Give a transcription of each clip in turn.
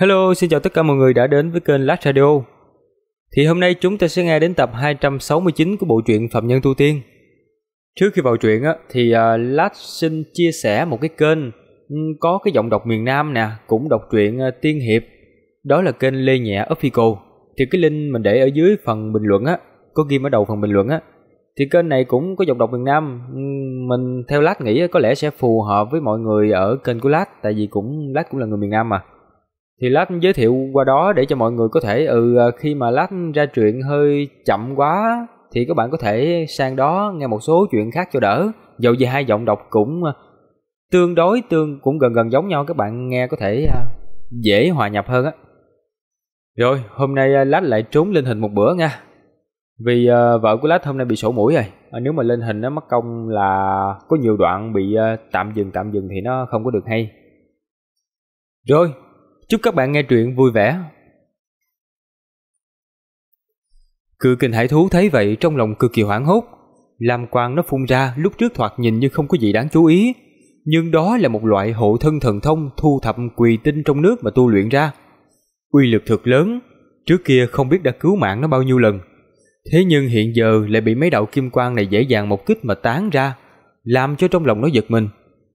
Hello, xin chào tất cả mọi người đã đến với kênh Lát Radio. Thì hôm nay chúng ta sẽ nghe đến tập 269 của bộ truyện Phạm Nhân Tu Tiên. Trước khi vào truyện á, thì à, Lát xin chia sẻ một cái kênh có cái giọng đọc miền Nam nè, cũng đọc truyện à, tiên hiệp. Đó là kênh Lê Nhẹ Official. Thì cái link mình để ở dưới phần bình luận á, có ghi ở đầu phần bình luận á. Thì kênh này cũng có giọng đọc miền Nam, mình theo Lát nghĩ có lẽ sẽ phù hợp với mọi người ở kênh của Lát, tại vì cũng Lát cũng là người miền Nam mà thì lát giới thiệu qua đó để cho mọi người có thể ừ à, khi mà lát ra chuyện hơi chậm quá thì các bạn có thể sang đó nghe một số chuyện khác cho đỡ dầu gì hai giọng đọc cũng à, tương đối tương cũng gần gần giống nhau các bạn nghe có thể à, dễ hòa nhập hơn á rồi hôm nay lát lại trốn lên hình một bữa nha vì uh, vợ của lát hôm nay bị sổ mũi rồi à, nếu mà lên hình nó mất công là có nhiều đoạn bị uh, tạm dừng tạm dừng thì nó không có được hay rồi Chúc các bạn nghe truyện vui vẻ. Cự kình hải thú thấy vậy trong lòng cực kỳ hoảng hốt. Lam quang nó phun ra lúc trước thoạt nhìn như không có gì đáng chú ý. Nhưng đó là một loại hộ thân thần thông thu thập quỳ tinh trong nước mà tu luyện ra. Uy lực thực lớn, trước kia không biết đã cứu mạng nó bao nhiêu lần. Thế nhưng hiện giờ lại bị mấy đạo kim quang này dễ dàng một kích mà tán ra, làm cho trong lòng nó giật mình,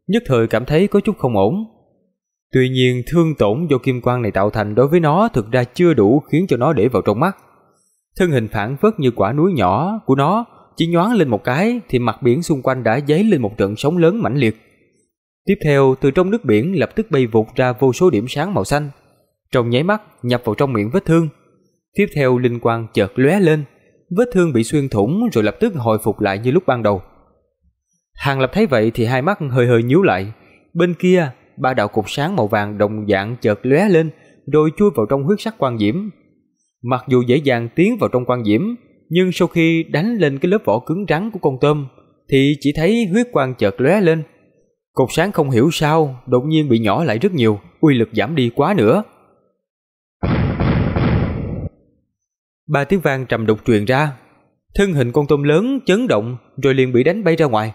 nhất thời cảm thấy có chút không ổn. Tuy nhiên thương tổn do kim quang này tạo thành đối với nó thực ra chưa đủ khiến cho nó để vào trong mắt. Thân hình phản phất như quả núi nhỏ của nó chỉ nhoáng lên một cái thì mặt biển xung quanh đã dấy lên một trận sóng lớn mãnh liệt. Tiếp theo, từ trong nước biển lập tức bay vụt ra vô số điểm sáng màu xanh, trong nháy mắt nhập vào trong miệng vết thương. Tiếp theo linh quang chợt lóe lên, vết thương bị xuyên thủng rồi lập tức hồi phục lại như lúc ban đầu. Hàng Lập thấy vậy thì hai mắt hơi hơi nhíu lại, bên kia ba đạo cục sáng màu vàng đồng dạng chợt lóe lên, rồi chui vào trong huyết sắc quan diễm. Mặc dù dễ dàng tiến vào trong quan diễm, nhưng sau khi đánh lên cái lớp vỏ cứng rắn của con tôm, thì chỉ thấy huyết quang chợt lóe lên. Cột sáng không hiểu sao đột nhiên bị nhỏ lại rất nhiều, uy lực giảm đi quá nữa. Ba tiếng vang trầm đục truyền ra, thân hình con tôm lớn chấn động rồi liền bị đánh bay ra ngoài.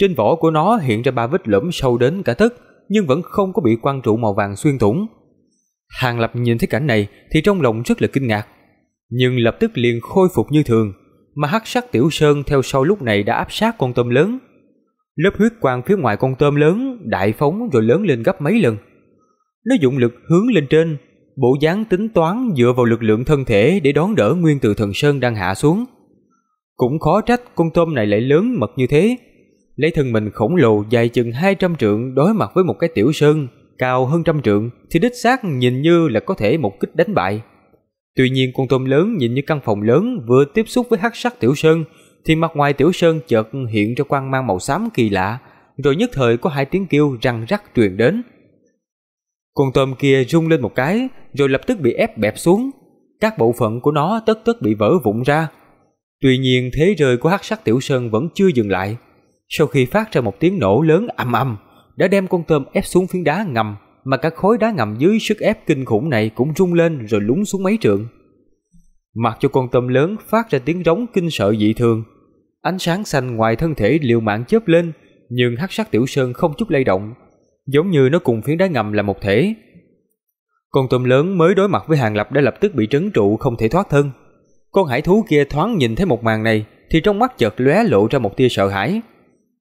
Trên vỏ của nó hiện ra ba vết lõm sâu đến cả tấc, nhưng vẫn không có bị quan trụ màu vàng xuyên thủng. Hàng Lập nhìn thấy cảnh này thì trong lòng rất là kinh ngạc, nhưng lập tức liền khôi phục như thường, mà hắc sắc tiểu sơn theo sau lúc này đã áp sát con tôm lớn. Lớp huyết quang phía ngoài con tôm lớn đại phóng rồi lớn lên gấp mấy lần. Nó dụng lực hướng lên trên, bộ dáng tính toán dựa vào lực lượng thân thể để đón đỡ nguyên từ thần sơn đang hạ xuống. Cũng khó trách con tôm này lại lớn mật như thế, Lấy thân mình khổng lồ dài chừng 200 trượng đối mặt với một cái tiểu sơn cao hơn trăm trượng thì đích xác nhìn như là có thể một kích đánh bại. Tuy nhiên con tôm lớn nhìn như căn phòng lớn vừa tiếp xúc với hắc sắc tiểu sơn thì mặt ngoài tiểu sơn chợt hiện ra quang mang màu xám kỳ lạ, rồi nhất thời có hai tiếng kêu răng rắc truyền đến. Con tôm kia rung lên một cái rồi lập tức bị ép bẹp xuống, các bộ phận của nó tất tất bị vỡ vụn ra. Tuy nhiên thế rơi của hắc sắc tiểu sơn vẫn chưa dừng lại, sau khi phát ra một tiếng nổ lớn ầm ầm, đã đem con tôm ép xuống phiến đá ngầm, mà cả khối đá ngầm dưới sức ép kinh khủng này cũng rung lên rồi lún xuống mấy trượng. Mặc cho con tôm lớn phát ra tiếng rống kinh sợ dị thường, ánh sáng xanh ngoài thân thể liều mạng chớp lên, nhưng hắc sắc tiểu sơn không chút lay động, giống như nó cùng phiến đá ngầm là một thể. Con tôm lớn mới đối mặt với hàng lập đã lập tức bị trấn trụ không thể thoát thân. Con hải thú kia thoáng nhìn thấy một màn này thì trong mắt chợt lóe lộ ra một tia sợ hãi,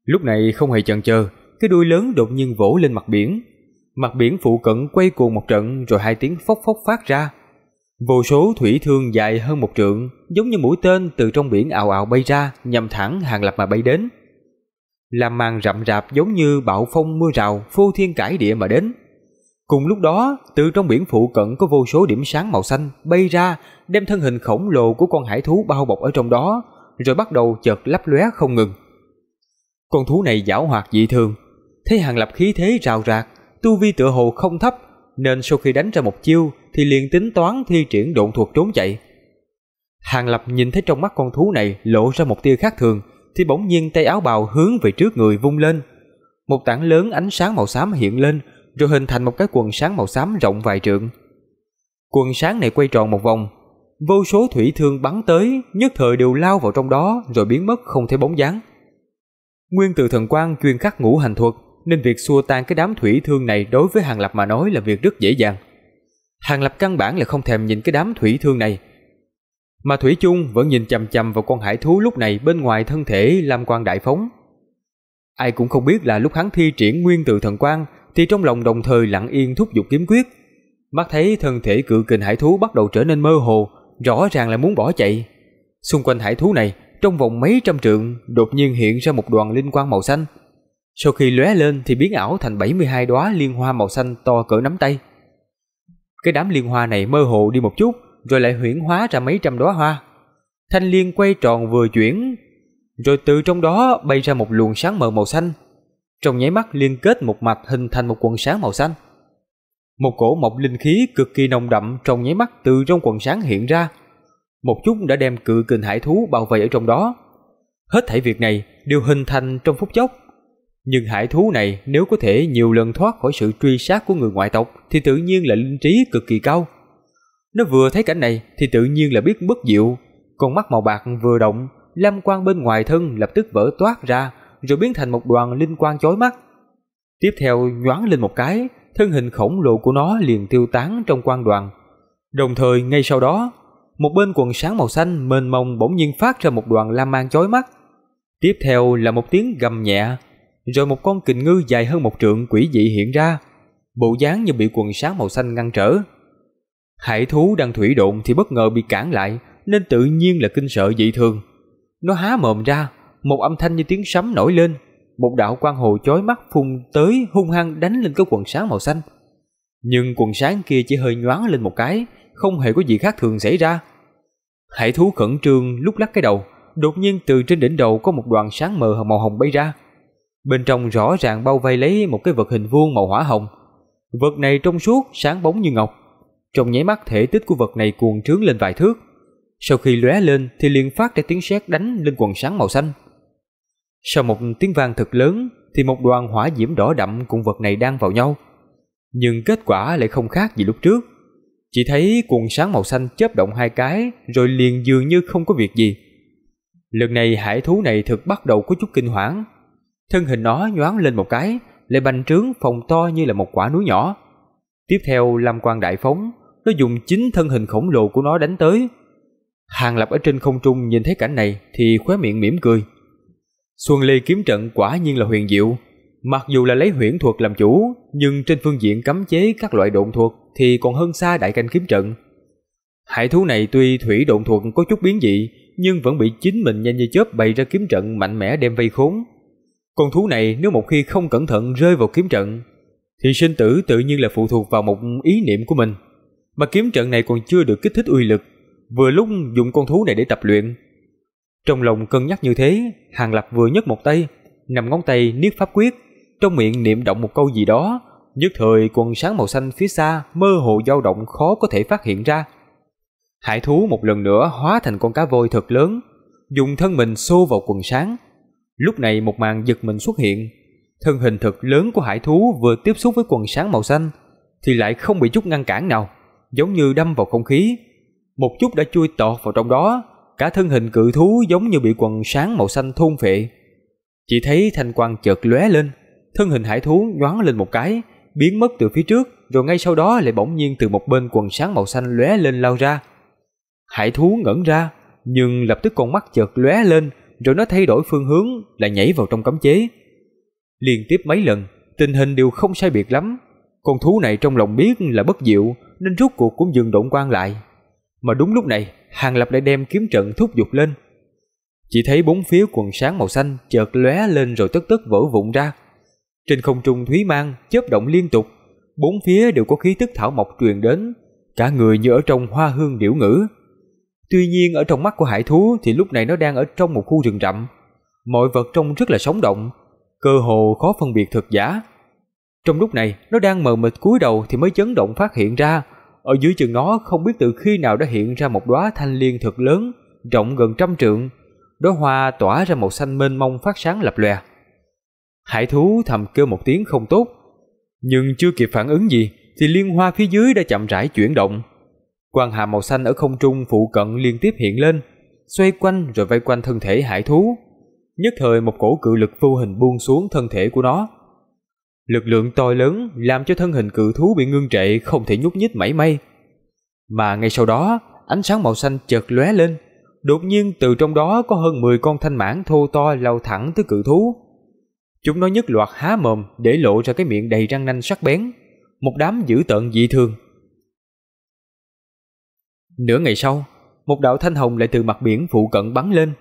Lúc này không hề chần chờ, cái đuôi lớn đột nhiên vỗ lên mặt biển. Mặt biển phụ cận quay cuồng một trận rồi hai tiếng phốc phốc phát ra. Vô số thủy thương dài hơn một trượng, giống như mũi tên từ trong biển ào ào bay ra, nhằm thẳng hàng lập mà bay đến. Làm màn rậm rạp giống như bão phong mưa rào, phô thiên cải địa mà đến. Cùng lúc đó, từ trong biển phụ cận có vô số điểm sáng màu xanh bay ra, đem thân hình khổng lồ của con hải thú bao bọc ở trong đó, rồi bắt đầu chợt lấp lóe không ngừng. Con thú này giảo hoạt dị thường, thấy Hàng Lập khí thế rào rạc, tu vi tựa hồ không thấp, nên sau khi đánh ra một chiêu thì liền tính toán thi triển độn thuật trốn chạy. Hàng Lập nhìn thấy trong mắt con thú này lộ ra một tia khác thường, thì bỗng nhiên tay áo bào hướng về trước người vung lên. Một tảng lớn ánh sáng màu xám hiện lên, rồi hình thành một cái quần sáng màu xám rộng vài trượng. Quần sáng này quay tròn một vòng, vô số thủy thương bắn tới, nhất thời đều lao vào trong đó rồi biến mất không thấy bóng dáng. Nguyên từ thần quan chuyên khắc ngũ hành thuật, nên việc xua tan cái đám thủy thương này đối với Hàng Lập mà nói là việc rất dễ dàng. Hàng Lập căn bản là không thèm nhìn cái đám thủy thương này. Mà Thủy chung vẫn nhìn chằm chằm vào con hải thú lúc này bên ngoài thân thể Lam Quang Đại Phóng. Ai cũng không biết là lúc hắn thi triển nguyên từ thần quan thì trong lòng đồng thời lặng yên thúc giục kiếm quyết. Mắt thấy thân thể cự kình hải thú bắt đầu trở nên mơ hồ, rõ ràng là muốn bỏ chạy. Xung quanh hải thú này trong vòng mấy trăm trượng đột nhiên hiện ra một đoàn linh quang màu xanh. Sau khi lóe lên thì biến ảo thành 72 đóa liên hoa màu xanh to cỡ nắm tay. Cái đám liên hoa này mơ hồ đi một chút, rồi lại huyễn hóa ra mấy trăm đóa hoa. Thanh liên quay tròn vừa chuyển, rồi từ trong đó bay ra một luồng sáng mờ màu xanh. Trong nháy mắt liên kết một mạch hình thành một quần sáng màu xanh. Một cổ mộc linh khí cực kỳ nồng đậm trong nháy mắt từ trong quần sáng hiện ra, một chút đã đem cự kình hải thú bao vây ở trong đó. Hết thảy việc này đều hình thành trong phút chốc. Nhưng hải thú này nếu có thể nhiều lần thoát khỏi sự truy sát của người ngoại tộc thì tự nhiên là linh trí cực kỳ cao. Nó vừa thấy cảnh này thì tự nhiên là biết bất diệu, con mắt màu bạc vừa động, lam quang bên ngoài thân lập tức vỡ toát ra, rồi biến thành một đoàn linh quang chói mắt. Tiếp theo nhoáng lên một cái, thân hình khổng lồ của nó liền tiêu tán trong quang đoàn. Đồng thời ngay sau đó, một bên quần sáng màu xanh mênh mông bỗng nhiên phát ra một đoàn lam mang chói mắt. Tiếp theo là một tiếng gầm nhẹ, rồi một con kình ngư dài hơn một trượng quỷ dị hiện ra, bộ dáng như bị quần sáng màu xanh ngăn trở. Hải thú đang thủy độn thì bất ngờ bị cản lại, nên tự nhiên là kinh sợ dị thường. Nó há mồm ra, một âm thanh như tiếng sấm nổi lên, một đạo quang hồ chói mắt phun tới hung hăng đánh lên cái quần sáng màu xanh. Nhưng quần sáng kia chỉ hơi nhoáng lên một cái, không hề có gì khác thường xảy ra. Hải thú khẩn trương lúc lắc cái đầu, đột nhiên từ trên đỉnh đầu có một đoàn sáng mờ màu hồng bay ra. Bên trong rõ ràng bao vây lấy một cái vật hình vuông màu hỏa hồng. Vật này trong suốt, sáng bóng như ngọc. Trong nháy mắt thể tích của vật này cuồn trướng lên vài thước. Sau khi lóe lên thì liền phát ra tiếng sét đánh lên quần sáng màu xanh. Sau một tiếng vang thật lớn thì một đoàn hỏa diễm đỏ đậm cùng vật này đang vào nhau. Nhưng kết quả lại không khác gì lúc trước. Chỉ thấy cuồng sáng màu xanh chớp động hai cái rồi liền dường như không có việc gì. Lần này hải thú này thực bắt đầu có chút kinh hoàng Thân hình nó nhoáng lên một cái, lại bành trướng phồng to như là một quả núi nhỏ. Tiếp theo Lam Quang đại phóng, nó dùng chính thân hình khổng lồ của nó đánh tới. Hàng Lập ở trên không trung nhìn thấy cảnh này thì khóe miệng mỉm cười. Xuân Ly kiếm trận quả nhiên là huyền diệu, mặc dù là lấy huyền thuật làm chủ, nhưng trên phương diện cấm chế các loại độn thuật thì còn hơn xa đại canh kiếm trận. Hải thú này tuy thủy độn thuật có chút biến dị, nhưng vẫn bị chính mình nhanh như chớp bày ra kiếm trận mạnh mẽ đem vây khốn. Con thú này nếu một khi không cẩn thận rơi vào kiếm trận, thì sinh tử tự nhiên là phụ thuộc vào một ý niệm của mình. Mà kiếm trận này còn chưa được kích thích uy lực, vừa lúc dùng con thú này để tập luyện. Trong lòng cân nhắc như thế, Hàng Lập vừa nhấc một tay, nằm ngón tay niết pháp quyết, trong miệng niệm động một câu gì đó, Nhất thời quần sáng màu xanh phía xa mơ hồ dao động khó có thể phát hiện ra. Hải thú một lần nữa hóa thành con cá voi thật lớn, dùng thân mình xô vào quần sáng. Lúc này một màn giật mình xuất hiện, thân hình thật lớn của hải thú vừa tiếp xúc với quần sáng màu xanh thì lại không bị chút ngăn cản nào, giống như đâm vào không khí. Một chút đã chui tọt vào trong đó, cả thân hình cự thú giống như bị quần sáng màu xanh thôn phệ. Chỉ thấy thanh quang chợt lóe lên, thân hình hải thú nhoáng lên một cái, biến mất từ phía trước, rồi ngay sau đó lại bỗng nhiên từ một bên quần sáng màu xanh lóe lên lao ra. Hải thú ngẩn ra, nhưng lập tức con mắt chợt lóe lên, rồi nó thay đổi phương hướng, lại nhảy vào trong cấm chế. Liên tiếp mấy lần, tình hình đều không sai biệt lắm. Con thú này trong lòng biết là bất diệu, nên rút cuộc cũng dừng động quan lại. Mà đúng lúc này, Hàng Lập lại đem kiếm trận thúc giục lên. Chỉ thấy bốn phía quần sáng màu xanh chợt lóe lên rồi tức tức vỡ vụn ra, trên không trung thúy mang chớp động liên tục, bốn phía đều có khí tức thảo mộc truyền đến, cả người như ở trong hoa hương điểu ngữ. Tuy nhiên ở trong mắt của hải thú thì lúc này nó đang ở trong một khu rừng rậm, mọi vật trông rất là sống động, cơ hồ khó phân biệt thực giả. Trong lúc này, nó đang mờ mịt cúi đầu thì mới chấn động phát hiện ra, ở dưới chân nó không biết từ khi nào đã hiện ra một đóa thanh liên thật lớn, rộng gần trăm trượng. Đóa hoa tỏa ra màu xanh mênh mông phát sáng lập lòe. Hải thú thầm kêu một tiếng không tốt, nhưng chưa kịp phản ứng gì thì liên hoa phía dưới đã chậm rãi chuyển động. Quang hà màu xanh ở không trung phụ cận liên tiếp hiện lên, xoay quanh rồi vây quanh thân thể hải thú. Nhất thời một cổ cự lực vô hình buông xuống thân thể của nó. Lực lượng to lớn làm cho thân hình cự thú bị ngưng trệ không thể nhúc nhích mảy may. Mà ngay sau đó, ánh sáng màu xanh chợt lóe lên. Đột nhiên từ trong đó có hơn 10 con thanh mãn thô to lao thẳng tới cự thú. Chúng nó nhất loạt há mồm để lộ ra cái miệng đầy răng nanh sắc bén, một đám dữ tợn dị thường. Nửa ngày sau, một đạo thanh hồng lại từ mặt biển phụ cận bắn lên,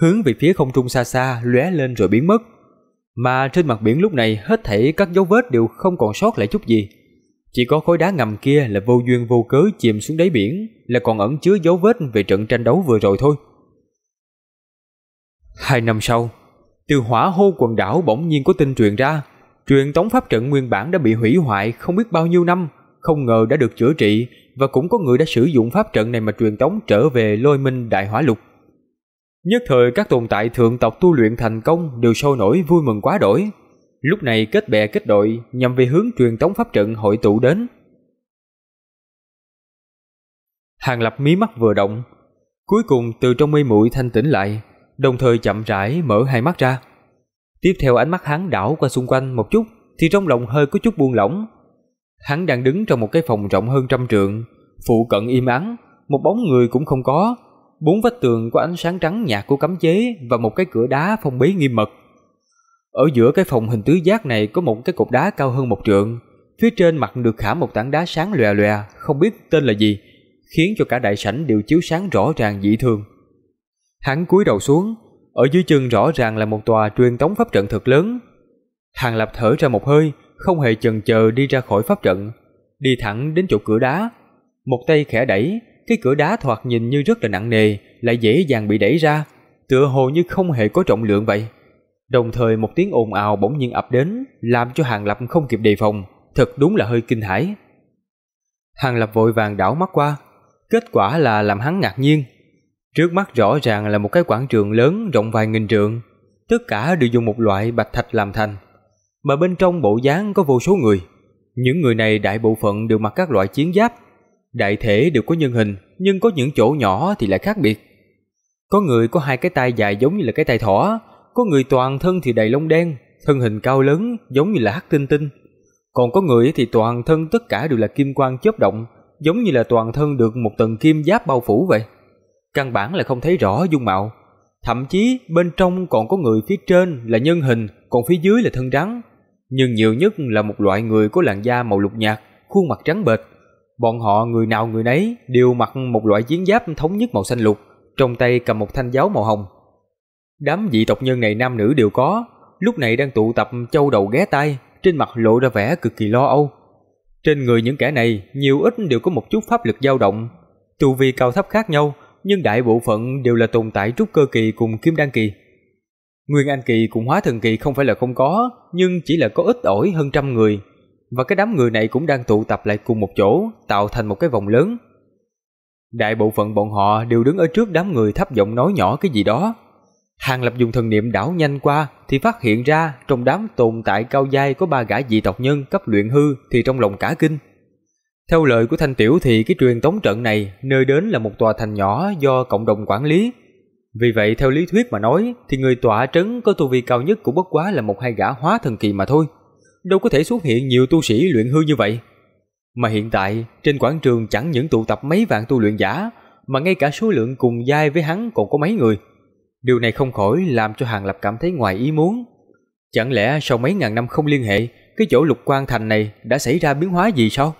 hướng về phía không trung xa xa lóe lên rồi biến mất. Mà trên mặt biển lúc này hết thảy các dấu vết đều không còn sót lại chút gì. Chỉ có khối đá ngầm kia là vô duyên vô cớ chìm xuống đáy biển là còn ẩn chứa dấu vết về trận tranh đấu vừa rồi thôi. Hai năm sau, từ hỏa hô quần đảo bỗng nhiên có tin truyền ra, truyền tống pháp trận nguyên bản đã bị hủy hoại không biết bao nhiêu năm, không ngờ đã được chữa trị và cũng có người đã sử dụng pháp trận này mà truyền tống trở về lôi minh đại hỏa lục. Nhất thời các tồn tại thượng tộc tu luyện thành công đều sôi nổi vui mừng quá đổi. Lúc này kết bè kết đội nhằm về hướng truyền tống pháp trận hội tụ đến. Hàng lập mí mắt vừa động, cuối cùng từ trong mây muội thanh tĩnh lại, đồng thời chậm rãi mở hai mắt ra. Tiếp theo ánh mắt hắn đảo qua xung quanh một chút, thì trong lòng hơi có chút buông lỏng. Hắn đang đứng trong một cái phòng rộng hơn trăm trượng, phụ cận im ắng, một bóng người cũng không có. Bốn vách tường có ánh sáng trắng nhạt của cấm chế và một cái cửa đá phong bế nghiêm mật. Ở giữa cái phòng hình tứ giác này có một cái cột đá cao hơn một trượng, phía trên mặt được khảm một tảng đá sáng lòe lòe, không biết tên là gì, khiến cho cả đại sảnh đều chiếu sáng rõ ràng dị thường. Hắn cúi đầu xuống, ở dưới chân rõ ràng là một tòa truyền tống pháp trận thật lớn. Hàng Lập thở ra một hơi, không hề chần chờ đi ra khỏi pháp trận, đi thẳng đến chỗ cửa đá. Một tay khẽ đẩy, cái cửa đá thoạt nhìn như rất là nặng nề, lại dễ dàng bị đẩy ra, tựa hồ như không hề có trọng lượng vậy. Đồng thời một tiếng ồn ào bỗng nhiên ập đến, làm cho Hàng Lập không kịp đề phòng, thật đúng là hơi kinh hãi. Hàng Lập vội vàng đảo mắt qua, kết quả là làm hắn ngạc nhiên. Trước mắt rõ ràng là một cái quảng trường lớn rộng vài nghìn trượng, tất cả đều dùng một loại bạch thạch làm thành, mà bên trong bộ dáng có vô số người. Những người này đại bộ phận đều mặc các loại chiến giáp, đại thể đều có nhân hình, nhưng có những chỗ nhỏ thì lại khác biệt. Có người có hai cái tay dài giống như là cái tay thỏ, có người toàn thân thì đầy lông đen, thân hình cao lớn giống như là hắc tinh tinh. Còn có người thì toàn thân tất cả đều là kim quang chớp động, giống như là toàn thân được một tầng kim giáp bao phủ vậy căn bản là không thấy rõ dung mạo. Thậm chí bên trong còn có người phía trên là nhân hình, còn phía dưới là thân rắn. Nhưng nhiều nhất là một loại người có làn da màu lục nhạt, khuôn mặt trắng bệch. Bọn họ người nào người nấy đều mặc một loại chiến giáp thống nhất màu xanh lục, trong tay cầm một thanh giáo màu hồng. Đám dị tộc nhân này nam nữ đều có, lúc này đang tụ tập châu đầu ghé tai, trên mặt lộ ra vẻ cực kỳ lo âu. Trên người những kẻ này nhiều ít đều có một chút pháp lực dao động, tu vi cao thấp khác nhau, nhưng đại bộ phận đều là tồn tại trúc cơ kỳ cùng kim đan kỳ. Nguyên Anh kỳ cùng hóa thần kỳ không phải là không có, nhưng chỉ là có ít ỏi hơn trăm người. Và cái đám người này cũng đang tụ tập lại cùng một chỗ, tạo thành một cái vòng lớn. Đại bộ phận bọn họ đều đứng ở trước đám người thấp giọng nói nhỏ cái gì đó. Hàng Lập dùng thần niệm đảo nhanh qua thì phát hiện ra trong đám tồn tại cao giai có ba gã dị tộc nhân cấp luyện hư thì trong lòng cả kinh. Theo lời của Thanh Tiểu thì cái truyền tống trận này nơi đến là một tòa thành nhỏ do cộng đồng quản lý. Vì vậy theo lý thuyết mà nói thì người tọa trấn có tu vi cao nhất cũng bất quá là một hai gã hóa thần kỳ mà thôi. Đâu có thể xuất hiện nhiều tu sĩ luyện hư như vậy. Mà hiện tại trên quảng trường chẳng những tụ tập mấy vạn tu luyện giả mà ngay cả số lượng cùng giai với hắn còn có mấy người. Điều này không khỏi làm cho Hàng Lập cảm thấy ngoài ý muốn. Chẳng lẽ sau mấy ngàn năm không liên hệ, cái chỗ lục quan thành này đã xảy ra biến hóa gì sao?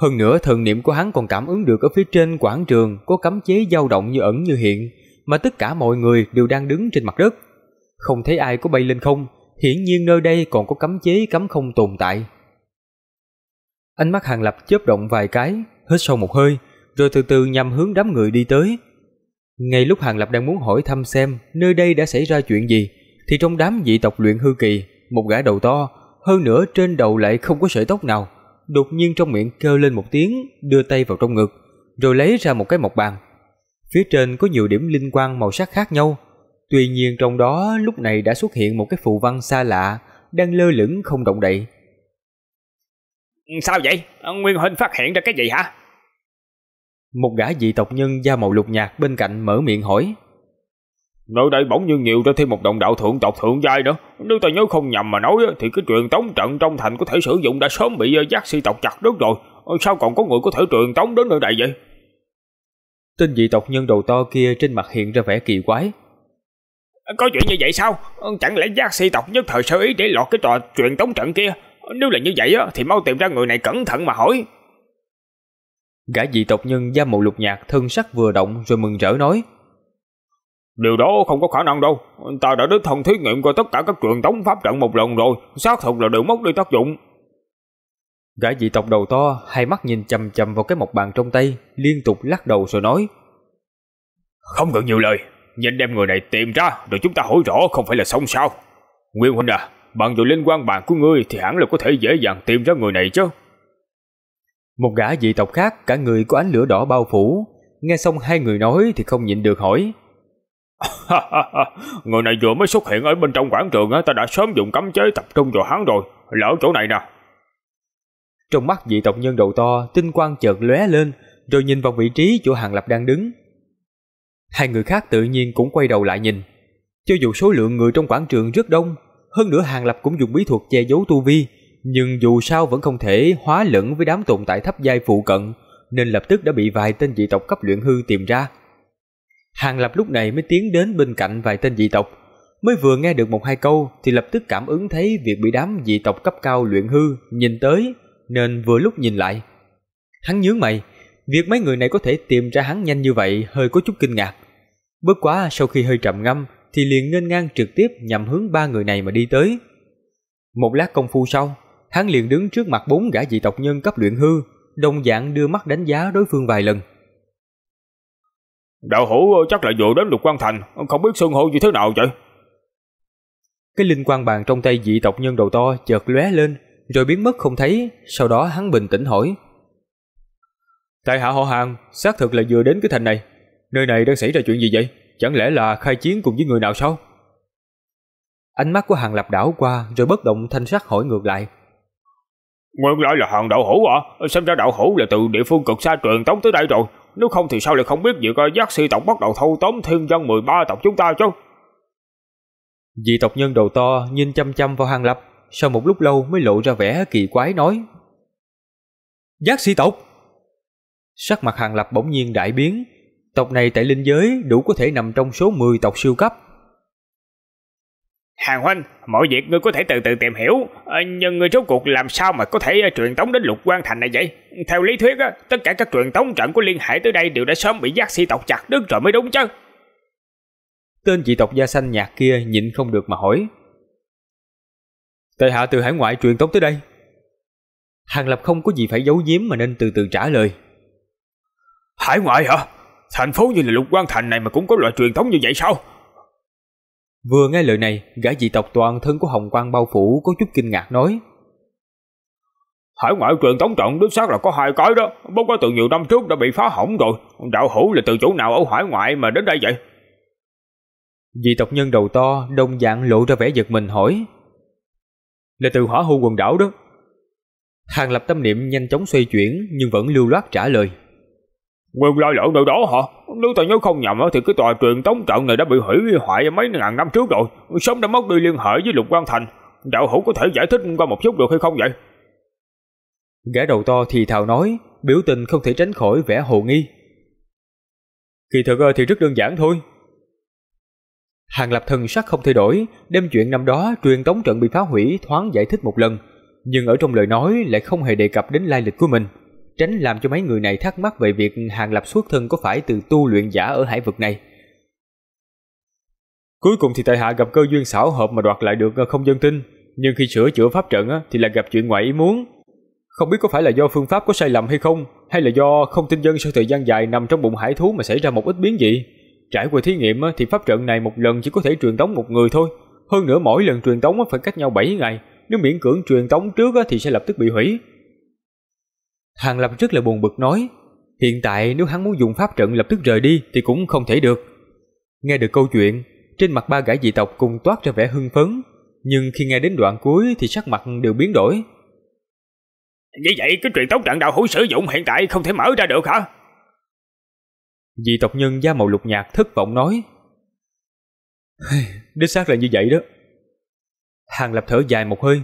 Hơn nữa thần niệm của hắn còn cảm ứng được ở phía trên quảng trường có cấm chế dao động như ẩn như hiện, mà tất cả mọi người đều đang đứng trên mặt đất. Không thấy ai có bay lên không, hiển nhiên nơi đây còn có cấm chế cấm không tồn tại. Ánh mắt Hàng Lập chớp động vài cái, hít sâu một hơi, rồi từ từ nhằm hướng đám người đi tới. Ngay lúc Hàng Lập đang muốn hỏi thăm xem nơi đây đã xảy ra chuyện gì, thì trong đám dị tộc luyện hư kỳ, một gã đầu to, hơn nữa trên đầu lại không có sợi tóc nào, đột nhiên trong miệng kêu lên một tiếng, đưa tay vào trong ngực, rồi lấy ra một cái mộc bàn. Phía trên có nhiều điểm linh quang màu sắc khác nhau, tuy nhiên trong đó lúc này đã xuất hiện một cái phù văn xa lạ đang lơ lửng không động đậy. Sao vậy? Nguyên Huynh phát hiện ra cái gì hả? Một gã dị tộc nhân da màu lục nhạt bên cạnh mở miệng hỏi. Nơi đây bỗng nhiên nhiều ra thêm một đồng đạo thượng tộc thượng giai nữa. Nếu ta nhớ không nhầm mà nói thì cái truyền tống trận trong thành có thể sử dụng đã sớm bị ờ, giác si tộc chặt đứt rồi. Ờ, sao còn có người có thể truyền tống đến nơi đây vậy? Tên dị tộc nhân đầu to kia trên mặt hiện ra vẻ kỳ quái. Có chuyện như vậy sao? Ờ, chẳng lẽ giác si tộc nhất thời sơ ý để lọt cái trò truyền tống trận kia? Nếu là như vậy thì mau tìm ra người này cẩn thận mà hỏi. Gã dị tộc nhân da màu lục nhạt thân sắc vừa động rồi mừng rỡ nói. Điều đó không có khả năng đâu. Ta đã đến thân thí nghiệm qua tất cả các truyền thống pháp trận một lần rồi, xác thực là đều mất đi tác dụng. Gã dị tộc đầu to, hai mắt nhìn chầm chầm vào cái mộc bàn trong tay, liên tục lắc đầu rồi nói. Không cần nhiều lời, nhanh đem người này tìm ra rồi chúng ta hỏi rõ không phải là xong sao. Nguyên Huynh à, bằng dù liên quan bàn của ngươi thì hẳn là có thể dễ dàng tìm ra người này chứ. Một gã dị tộc khác, cả người có ánh lửa đỏ bao phủ. Nghe xong hai người nói thì không nhịn được hỏi. người này vừa mới xuất hiện ở bên trong quảng trường á, ta đã sớm dùng cấm chế tập trung vào hắn rồi, lỡ chỗ này nè. Trong mắt vị tộc nhân đầu to, tinh quang chợt lóe lên, rồi nhìn vào vị trí chỗ Hàng Lập đang đứng. Hai người khác tự nhiên cũng quay đầu lại nhìn. Cho dù số lượng người trong quảng trường rất đông, hơn nữa Hàng Lập cũng dùng bí thuật che giấu tu vi, nhưng dù sao vẫn không thể hóa lẫn với đám tồn tại thấp giai phụ cận, nên lập tức đã bị vài tên vị tộc cấp luyện hư tìm ra Hàng Lập lúc này mới tiến đến bên cạnh vài tên dị tộc, mới vừa nghe được một hai câu thì lập tức cảm ứng thấy việc bị đám dị tộc cấp cao luyện hư nhìn tới, nên vừa lúc nhìn lại. Hắn nhướng mày, việc mấy người này có thể tìm ra hắn nhanh như vậy hơi có chút kinh ngạc. Bất quá sau khi hơi trầm ngâm thì liền nghênh ngang trực tiếp nhằm hướng ba người này mà đi tới. Một lát công phu sau, hắn liền đứng trước mặt bốn gã dị tộc nhân cấp luyện hư, đồng dạng đưa mắt đánh giá đối phương vài lần. Đạo hữu ờ, chắc là vừa đến lục quan thành, không biết xưng hô như thế nào vậy? Cái linh quan bàn trong tay dị tộc nhân đầu to chợt lóe lên, rồi biến mất không thấy, sau đó hắn bình tĩnh hỏi. Tại hạ họ hàng, xác thực là vừa đến cái thành này, nơi này đang xảy ra chuyện gì vậy? Chẳng lẽ là khai chiến cùng với người nào sao? Ánh mắt của hàng lập đảo qua rồi bất động thanh sắc hỏi ngược lại. Nguyên lại là hàng đạo hữu à? Xem ra đạo hữu là từ địa phương cực xa truyền tống tới đây rồi, nếu không thì sao lại không biết việc ờ, giác sư tộc bắt đầu thâu tóm thiên dân 13 tộc chúng ta chứ? Vị tộc nhân đầu to nhìn chăm chăm vào hàng lập, sau một lúc lâu mới lộ ra vẻ kỳ quái nói. Giác sĩ tộc! Sắc mặt hàng lập bỗng nhiên đại biến, tộc này tại linh giới đủ có thể nằm trong số 10 tộc siêu cấp. Hàng huynh, mọi việc ngươi có thể từ từ tìm hiểu, ờ, nhưng ngươi rốt cuộc làm sao mà có thể ờ, truyền tống đến lục quan thành này vậy? Theo lý thuyết, á, tất cả các truyền tống trận của liên Hải tới đây đều đã sớm bị giác sĩ tộc chặt đứt rồi mới đúng chứ. Tên dị tộc da xanh nhạt kia nhịn không được mà hỏi. Tệ hạ từ hải ngoại truyền tống tới đây. Hàng Lập không có gì phải giấu giếm mà nên từ từ trả lời. Hải ngoại hả? Thành phố như là lục quan thành này mà cũng có loại truyền tống như vậy sao? Vừa nghe lời này, gã dị tộc toàn thân của Hồng Quang bao phủ có chút kinh ngạc nói: Hải ngoại truyền tống trận đích xác là có hai cái đó, bốn cái từ nhiều năm trước đã bị phá hỏng rồi. Đạo hữu là từ chỗ nào ở hải ngoại mà đến đây vậy? Dị tộc nhân đầu to, đông dạng lộ ra vẻ giật mình hỏi. Là từ hỏa hưu quần đảo đó. Hàng lập tâm niệm nhanh chóng xoay chuyển nhưng vẫn lưu loát trả lời. Nguyên lai lỗi nơi đó hả? Nếu ta nhớ không nhầm thì cái tòa truyền tống trận này đã bị hủy hoại mấy ngàn năm trước rồi. Sớm đã mất đi liên hệ với lục quan thành. Đạo hữu có thể giải thích qua một chút được hay không vậy? Gã đầu to thì thào nói, biểu tình không thể tránh khỏi vẻ hồ nghi. Kỳ thực ờ, thì rất đơn giản thôi. Hàng lập thần sắc không thay đổi, đem chuyện năm đó truyền tống trận bị phá hủy thoáng giải thích một lần, nhưng ở trong lời nói lại không hề đề cập đến lai lịch của mình tránh làm cho mấy người này thắc mắc về việc Hàng Lập xuất thân có phải từ tu luyện giả ở hải vực này. Cuối cùng thì tại hạ gặp cơ duyên xảo hợp mà đoạt lại được ờ, không dân tinh, nhưng khi sửa chữa pháp trận ờ, thì lại gặp chuyện ngoại ý muốn. Không biết có phải là do phương pháp có sai lầm hay không, hay là do không tin dân sau thời gian dài nằm trong bụng hải thú mà xảy ra một ít biến dị. Trải qua thí nghiệm ờ, thì pháp trận này một lần chỉ có thể truyền tống một người thôi, hơn nữa mỗi lần truyền tống phải cách nhau 7 ngày, nếu miễn cưỡng truyền tống trước thì sẽ lập tức bị hủy, Hàng Lập rất là buồn bực nói, hiện tại nếu hắn muốn dùng pháp trận lập tức rời đi thì cũng không thể được. Nghe được câu chuyện, trên mặt ba gã dị tộc cùng toát ra vẻ hưng phấn, nhưng khi nghe đến đoạn cuối thì sắc mặt đều biến đổi. Như vậy cái truyền tống trận đạo hữu sử dụng hiện tại không thể mở ra được hả? Dị tộc nhân da màu lục nhạt thất vọng nói. Đích xác là như vậy đó. Hàng lập thở dài một hơi.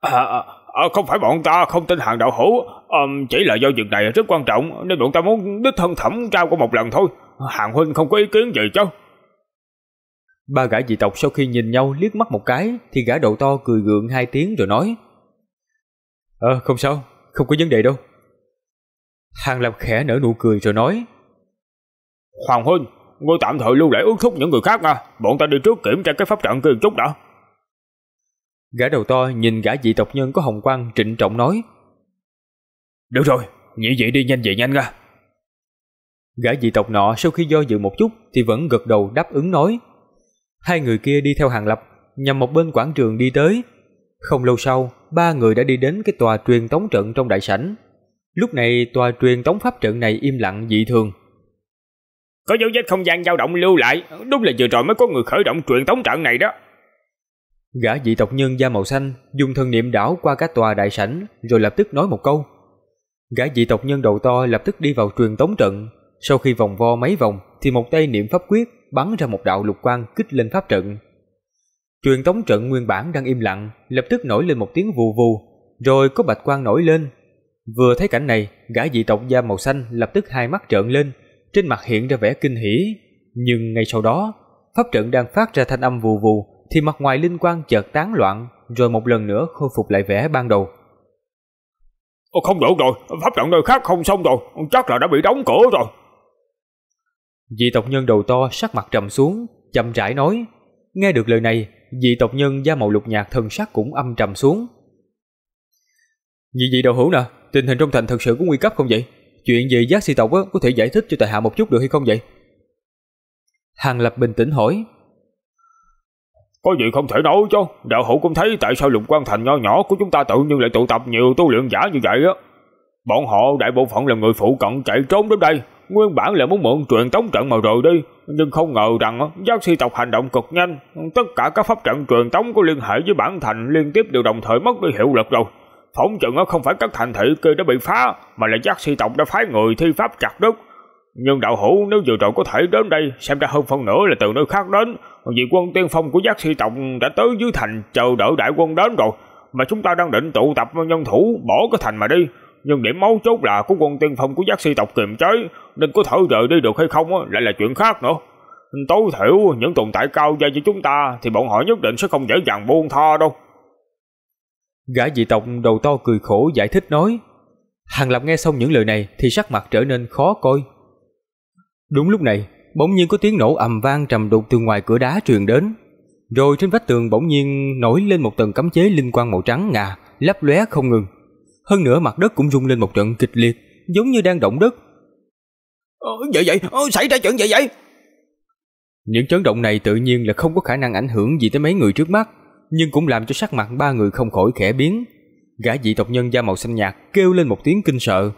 à, à À, không phải bọn ta không tin hàng đạo hữu, à, chỉ là do việc này rất quan trọng nên bọn ta muốn đích thân thẩm tra qua một lần thôi. Hàng huynh không có ý kiến gì chứ? Ba gã dị tộc sau khi nhìn nhau liếc mắt một cái thì gã đầu to cười gượng hai tiếng rồi nói: "Ờ không sao, không có vấn đề đâu." Hàng Lập khẽ nở nụ cười rồi nói: "Hoàng huynh, ngươi tạm thời lưu lại ước thúc những người khác nha, à. bọn ta đi trước kiểm tra cái pháp trận kia chút đã." Gã đầu to nhìn gã dị tộc nhân có hồng quang trịnh trọng nói Được rồi, như vậy đi nhanh vậy nhanh ra Gã dị tộc nọ sau khi do dự một chút thì vẫn gật đầu đáp ứng nói Hai người kia đi theo hàng lập nhằm một bên quảng trường đi tới Không lâu sau, ba người đã đi đến cái tòa truyền tống trận trong đại sảnh Lúc này tòa truyền tống pháp trận này im lặng dị thường Có dấu vết không gian dao động lưu lại Đúng là vừa rồi mới có người khởi động truyền tống trận này đó Gã dị tộc nhân da màu xanh dùng thần niệm đảo qua các tòa đại sảnh rồi lập tức nói một câu. Gã dị tộc nhân đầu to lập tức đi vào truyền tống trận. Sau khi vòng vo mấy vòng thì một tay niệm pháp quyết bắn ra một đạo lục quang kích lên pháp trận. Truyền tống trận nguyên bản đang im lặng, lập tức nổi lên một tiếng vù vù, rồi có bạch quang nổi lên. Vừa thấy cảnh này, gã dị tộc da màu xanh lập tức hai mắt trợn lên, trên mặt hiện ra vẻ kinh hỉ. Nhưng ngay sau đó, pháp trận đang phát ra thanh âm vù vù, thì mặt ngoài linh quang chợt tán loạn, rồi một lần nữa khôi phục lại vẻ ban đầu. không được rồi, pháp trận nơi khác không xong rồi, chắc là đã bị đóng cửa rồi. vị tộc nhân đầu to sắc mặt trầm xuống, chậm rãi nói. Nghe được lời này, vị tộc nhân da màu lục nhạt thần sắc cũng âm trầm xuống. Dị vị đầu hữu nè, tình hình trong thành thật sự có nguy cấp không vậy? Chuyện về giác si tộc có thể giải thích cho tài hạ một chút được hay không vậy? Hàng Lập bình tĩnh hỏi. Có gì không thể nói chứ, đạo hữu cũng thấy tại sao lục quan thành nho nhỏ của chúng ta tự nhiên lại tụ tập nhiều tu luyện giả như vậy á. Bọn họ đại bộ phận là người phụ cận chạy trốn đến đây, nguyên bản là muốn mượn truyền tống trận mà rồi đi, nhưng không ngờ rằng giác si tộc hành động cực nhanh, tất cả các pháp trận truyền tống có liên hệ với bản thành liên tiếp đều đồng thời mất đi hiệu lực rồi. Phỏng chừng không phải các thành thị kia đã bị phá, mà là giác si tộc đã phái người thi pháp chặt đứt. Nhưng đạo hữu nếu vừa rồi có thể đến đây Xem ra hơn phân nửa là từ nơi khác đến Vì quân tiên phong của giác sĩ tộc đã tới dưới thành Chờ đợi đại quân đến rồi Mà chúng ta đang định tụ tập nhân thủ Bỏ cái thành mà đi Nhưng điểm máu chốt là của quân tiên phong của giác sĩ tộc kiềm chế Nên có thể rời đi được hay không Lại là chuyện khác nữa Tối thiểu những tồn tại cao gia như chúng ta Thì bọn họ nhất định sẽ không dễ dàng buông tha đâu Gã dị tộc đầu to cười khổ giải thích nói Hàng Lập nghe xong những lời này Thì sắc mặt trở nên khó coi Đúng lúc này, bỗng nhiên có tiếng nổ ầm vang trầm đục từ ngoài cửa đá truyền đến. Rồi trên vách tường bỗng nhiên nổi lên một tầng cấm chế linh quang màu trắng ngà, lấp lóe không ngừng. Hơn nữa mặt đất cũng rung lên một trận kịch liệt, giống như đang động đất. Ờ, vậy vậy, ờ, xảy ra chuyện vậy vậy. Những chấn động này tự nhiên là không có khả năng ảnh hưởng gì tới mấy người trước mắt, nhưng cũng làm cho sắc mặt ba người không khỏi khẽ biến. Gã dị tộc nhân da màu xanh nhạt kêu lên một tiếng kinh sợ.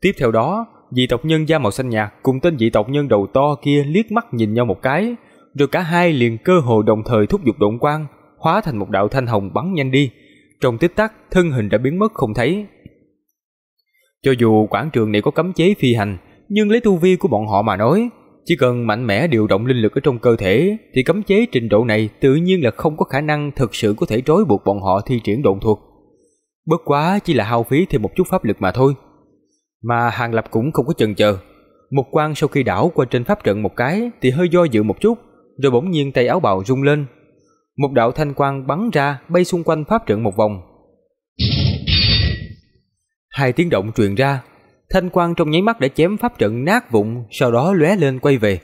Tiếp theo đó, dị tộc nhân da màu xanh nhạt cùng tên dị tộc nhân đầu to kia liếc mắt nhìn nhau một cái, rồi cả hai liền cơ hồ đồng thời thúc giục độn quang, hóa thành một đạo thanh hồng bắn nhanh đi. Trong tích tắc, thân hình đã biến mất không thấy. Cho dù quảng trường này có cấm chế phi hành, nhưng lấy tu vi của bọn họ mà nói, chỉ cần mạnh mẽ điều động linh lực ở trong cơ thể thì cấm chế trình độ này tự nhiên là không có khả năng thực sự có thể trói buộc bọn họ thi triển độn thuật. Bất quá chỉ là hao phí thêm một chút pháp lực mà thôi. Mà Hàng Lập cũng không có chần chờ. Một quan sau khi đảo qua trên pháp trận một cái thì hơi do dự một chút, rồi bỗng nhiên tay áo bào rung lên. Một đạo thanh quang bắn ra bay xung quanh pháp trận một vòng. Hai tiếng động truyền ra, thanh quang trong nháy mắt đã chém pháp trận nát vụn, sau đó lóe lên quay về.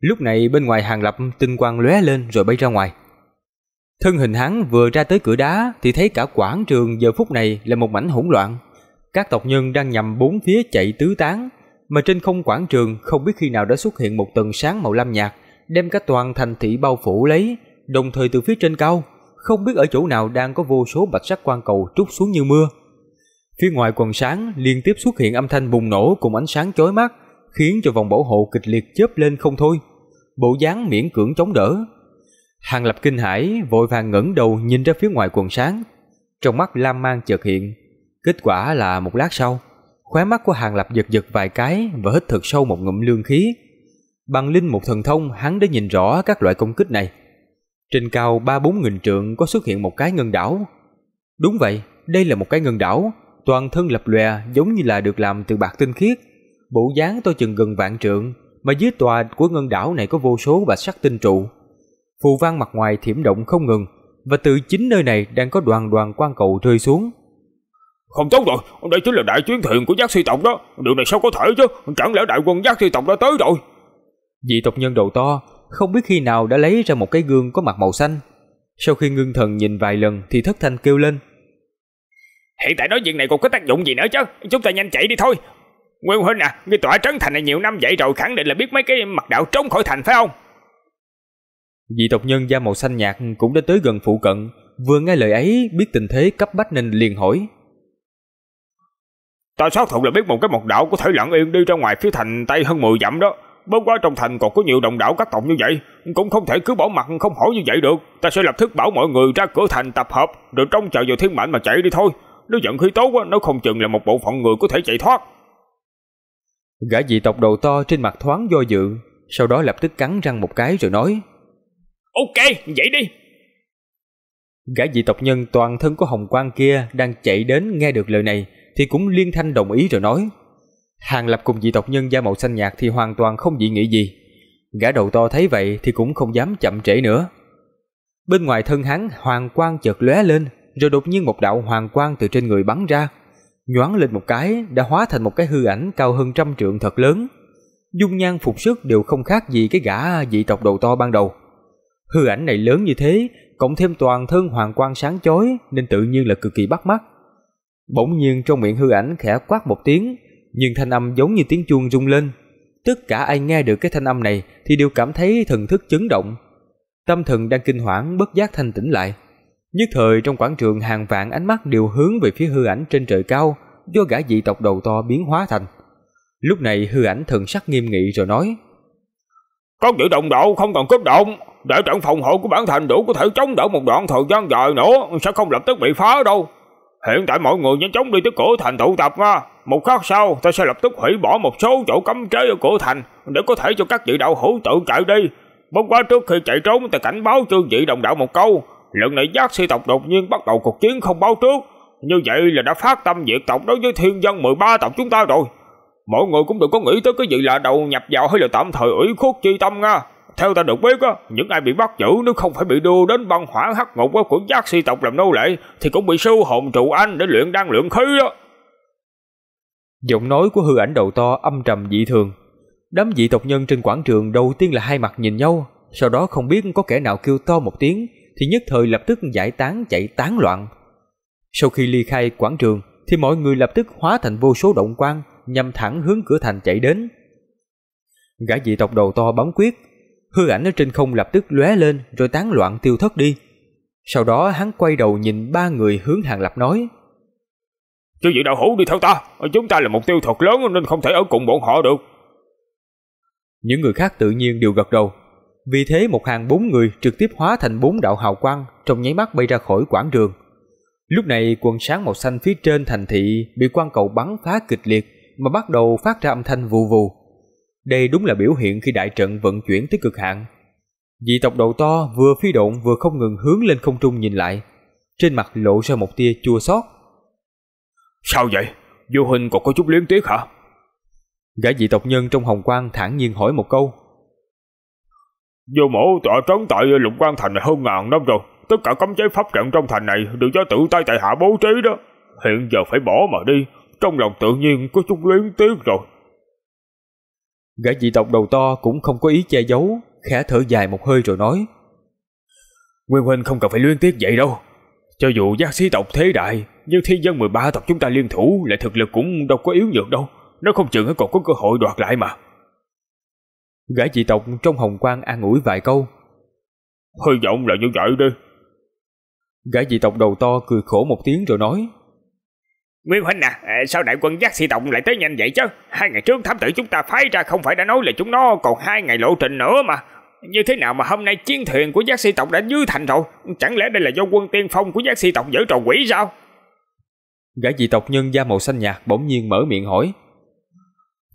Lúc này bên ngoài hàng lập tinh quang lóe lên rồi bay ra ngoài. Thân hình hắn vừa ra tới cửa đá thì thấy cả quảng trường giờ phút này là một mảnh hỗn loạn. Các tộc nhân đang nhằm bốn phía chạy tứ tán, mà trên không quảng trường không biết khi nào đã xuất hiện một tầng sáng màu lam nhạt, đem cả toàn thành thị bao phủ lấy, đồng thời từ phía trên cao, không biết ở chỗ nào đang có vô số bạch sắc quang cầu trút xuống như mưa. Phía ngoài quần sáng liên tiếp xuất hiện âm thanh bùng nổ cùng ánh sáng chói mắt, khiến cho vòng bảo hộ kịch liệt chớp lên không thôi. Bộ dáng miễn cưỡng chống đỡ. Hàng Lập kinh hãi, vội vàng ngẩng đầu nhìn ra phía ngoài quần sáng. Trong mắt lam mang chợt hiện, Kết quả là một lát sau, khóe mắt của Hàng Lập giật giật vài cái và hít thật sâu một ngụm lương khí. Bằng linh một thần thông, hắn đã nhìn rõ các loại công kích này. Trên cao ba bốn nghìn trượng có xuất hiện một cái ngân đảo. Đúng vậy, đây là một cái ngân đảo, toàn thân lập lòe giống như là được làm từ bạc tinh khiết, bộ dáng tôi chừng gần vạn trượng, mà dưới tòa của ngân đảo này có vô số bạch sắc tinh trụ. Phù văn mặt ngoài thiểm động không ngừng, và từ chính nơi này đang có đoàn đoàn quan cầu rơi xuống. Không tốt rồi, đây chính là đại chuyến thuyền của giác suy tộc đó Điều này sao có thể chứ, chẳng lẽ đại quân giác suy tộc đã tới rồi vị tộc nhân đầu to, không biết khi nào đã lấy ra một cái gương có mặt màu xanh Sau khi ngưng thần nhìn vài lần thì thất thanh kêu lên Hiện tại nói chuyện này còn có tác dụng gì nữa chứ Chúng ta nhanh chạy đi thôi Nguyên Huynh à, ngươi tỏa trấn thành này nhiều năm vậy rồi khẳng định là biết mấy cái mặt đạo trốn khỏi thành phải không vị tộc nhân da màu xanh nhạt cũng đã tới gần phụ cận Vừa nghe lời ấy biết tình thế cấp bách nên liền hỏi Ta xác thực là biết một cái một đạo có thể lặng yên đi ra ngoài phía thành Tây hơn 10 dặm đó. Bớt quá trong thành còn có nhiều đồng đạo các tộc như vậy, cũng không thể cứ bỏ mặt không hỏi như vậy được. Ta sẽ lập tức bảo mọi người ra cửa thành tập hợp, rồi trông chờ vào thiên mệnh mà chạy đi thôi. Nếu giận khí tốt, nó không chừng là một bộ phận người có thể chạy thoát. Gã dị tộc đầu to trên mặt thoáng do dự, sau đó lập tức cắn răng một cái rồi nói. Ok, vậy đi, Gã dị tộc nhân toàn thân của Hồng Quang kia đang chạy đến nghe được lời này, thì cũng liên thanh đồng ý rồi nói. Hàng Lập cùng dị tộc nhân da màu xanh nhạt thì hoàn toàn không dị nghĩ gì. Gã đầu to thấy vậy thì cũng không dám chậm trễ nữa. Bên ngoài thân hắn hoàng quang chợt lóe lên, rồi đột nhiên một đạo hoàng quang từ trên người bắn ra, nhoáng lên một cái đã hóa thành một cái hư ảnh cao hơn trăm trượng thật lớn. Dung nhan phục sức đều không khác gì cái gã dị tộc đầu to ban đầu. Hư ảnh này lớn như thế, cộng thêm toàn thân hoàng quang sáng chói nên tự nhiên là cực kỳ bắt mắt. Bỗng nhiên trong miệng hư ảnh khẽ quát một tiếng, nhưng thanh âm giống như tiếng chuông rung lên. Tất cả ai nghe được cái thanh âm này thì đều cảm thấy thần thức chấn động. Tâm thần đang kinh hoảng bất giác thanh tỉnh lại. Nhất thời trong quảng trường hàng vạn ánh mắt đều hướng về phía hư ảnh trên trời cao do gã dị tộc đầu to biến hóa thành. Lúc này hư ảnh thần sắc nghiêm nghị rồi nói có giữ đồng độ không cần cướp động Để trận phòng hộ của bản thành đủ có thể chống đỡ một đoạn thời gian dài nữa Sẽ không lập tức bị phá đâu Hiện tại mọi người nhanh chóng đi tới cửa thành tụ tập nha. Một khắc sau, ta sẽ lập tức hủy bỏ một số chỗ cấm chế ở cửa thành để có thể cho các vị đạo hữu tự chạy đi. Bất quá trước khi chạy trốn, ta cảnh báo chương vị đồng đạo một câu. Lần này giác sĩ tộc đột nhiên bắt đầu cuộc chiến không báo trước. Như vậy là đã phát tâm diệt tộc đối với thiên dân 13 tộc chúng ta rồi. Mọi người cũng đừng có nghĩ tới cái gì là đầu nhập vào hay là tạm thời ủy khuất chi tâm nha. Theo ta được biết á, những ai bị bắt giữ nếu không phải bị đưa đến băng hỏa hắc ngục của quận giác si tộc làm nô lệ thì cũng bị siêu hồn trụ anh để luyện đan luyện khí đó. Giọng nói của hư ảnh đầu to âm trầm dị thường. Đám dị tộc nhân trên quảng trường đầu tiên là hai mặt nhìn nhau, sau đó không biết có kẻ nào kêu to một tiếng thì nhất thời lập tức giải tán chạy tán loạn. Sau khi ly khai quảng trường thì mọi người lập tức hóa thành vô số động quang nhằm thẳng hướng cửa thành chạy đến. Gã dị tộc đầu to bấm quyết, hư ảnh ở trên không lập tức lóe lên rồi tán loạn tiêu thất đi. Sau đó hắn quay đầu nhìn ba người hướng Hàng Lập nói. Chứ vậy đạo hữu đi theo ta, chúng ta là mục tiêu thật lớn nên không thể ở cùng bọn họ được. Những người khác tự nhiên đều gật đầu. Vì thế một hàng bốn người trực tiếp hóa thành bốn đạo hào quang trong nháy mắt bay ra khỏi quảng trường. Lúc này quần sáng màu xanh phía trên thành thị bị quang cầu bắn phá kịch liệt mà bắt đầu phát ra âm thanh vù vù. Đây đúng là biểu hiện khi đại trận vận chuyển tới cực hạn. Dị tộc đầu to vừa phi độn vừa không ngừng hướng lên không trung nhìn lại, trên mặt lộ ra một tia chua xót. Sao vậy? Vô hình còn có chút liếng tiếc hả? Gã dị tộc nhân trong hồng quang thản nhiên hỏi một câu. Vô mổ tọa trấn tại lục quan thành này hơn ngàn năm rồi, tất cả cấm chế pháp trận trong thành này đều do tự tay tại hạ bố trí đó. Hiện giờ phải bỏ mà đi, trong lòng tự nhiên có chút luyến tiếc rồi. Gã dị tộc đầu to cũng không có ý che giấu, khẽ thở dài một hơi rồi nói. Nguyên huynh không cần phải luyến tiếc vậy đâu. Cho dù giác sĩ tộc thế đại, nhưng thiên dân 13 tộc chúng ta liên thủ lại thực lực cũng đâu có yếu nhược đâu. Nó không chừng còn có cơ hội đoạt lại mà. Gã dị tộc trong hồng quang an ủi vài câu. Hơi vọng là như vậy đi. Gã dị tộc đầu to cười khổ một tiếng rồi nói. Nguyên huynh à, à, sao đại quân giác sĩ động lại tới nhanh vậy chứ? Hai ngày trước thám tử chúng ta phái ra không phải đã nói là chúng nó còn hai ngày lộ trình nữa mà. Như thế nào mà hôm nay chiến thuyền của giác sĩ tộc đã dưới thành rồi? Chẳng lẽ đây là do quân tiên phong của giác sĩ tộc giữ trò quỷ sao? Gã dị tộc nhân da màu xanh nhạt bỗng nhiên mở miệng hỏi.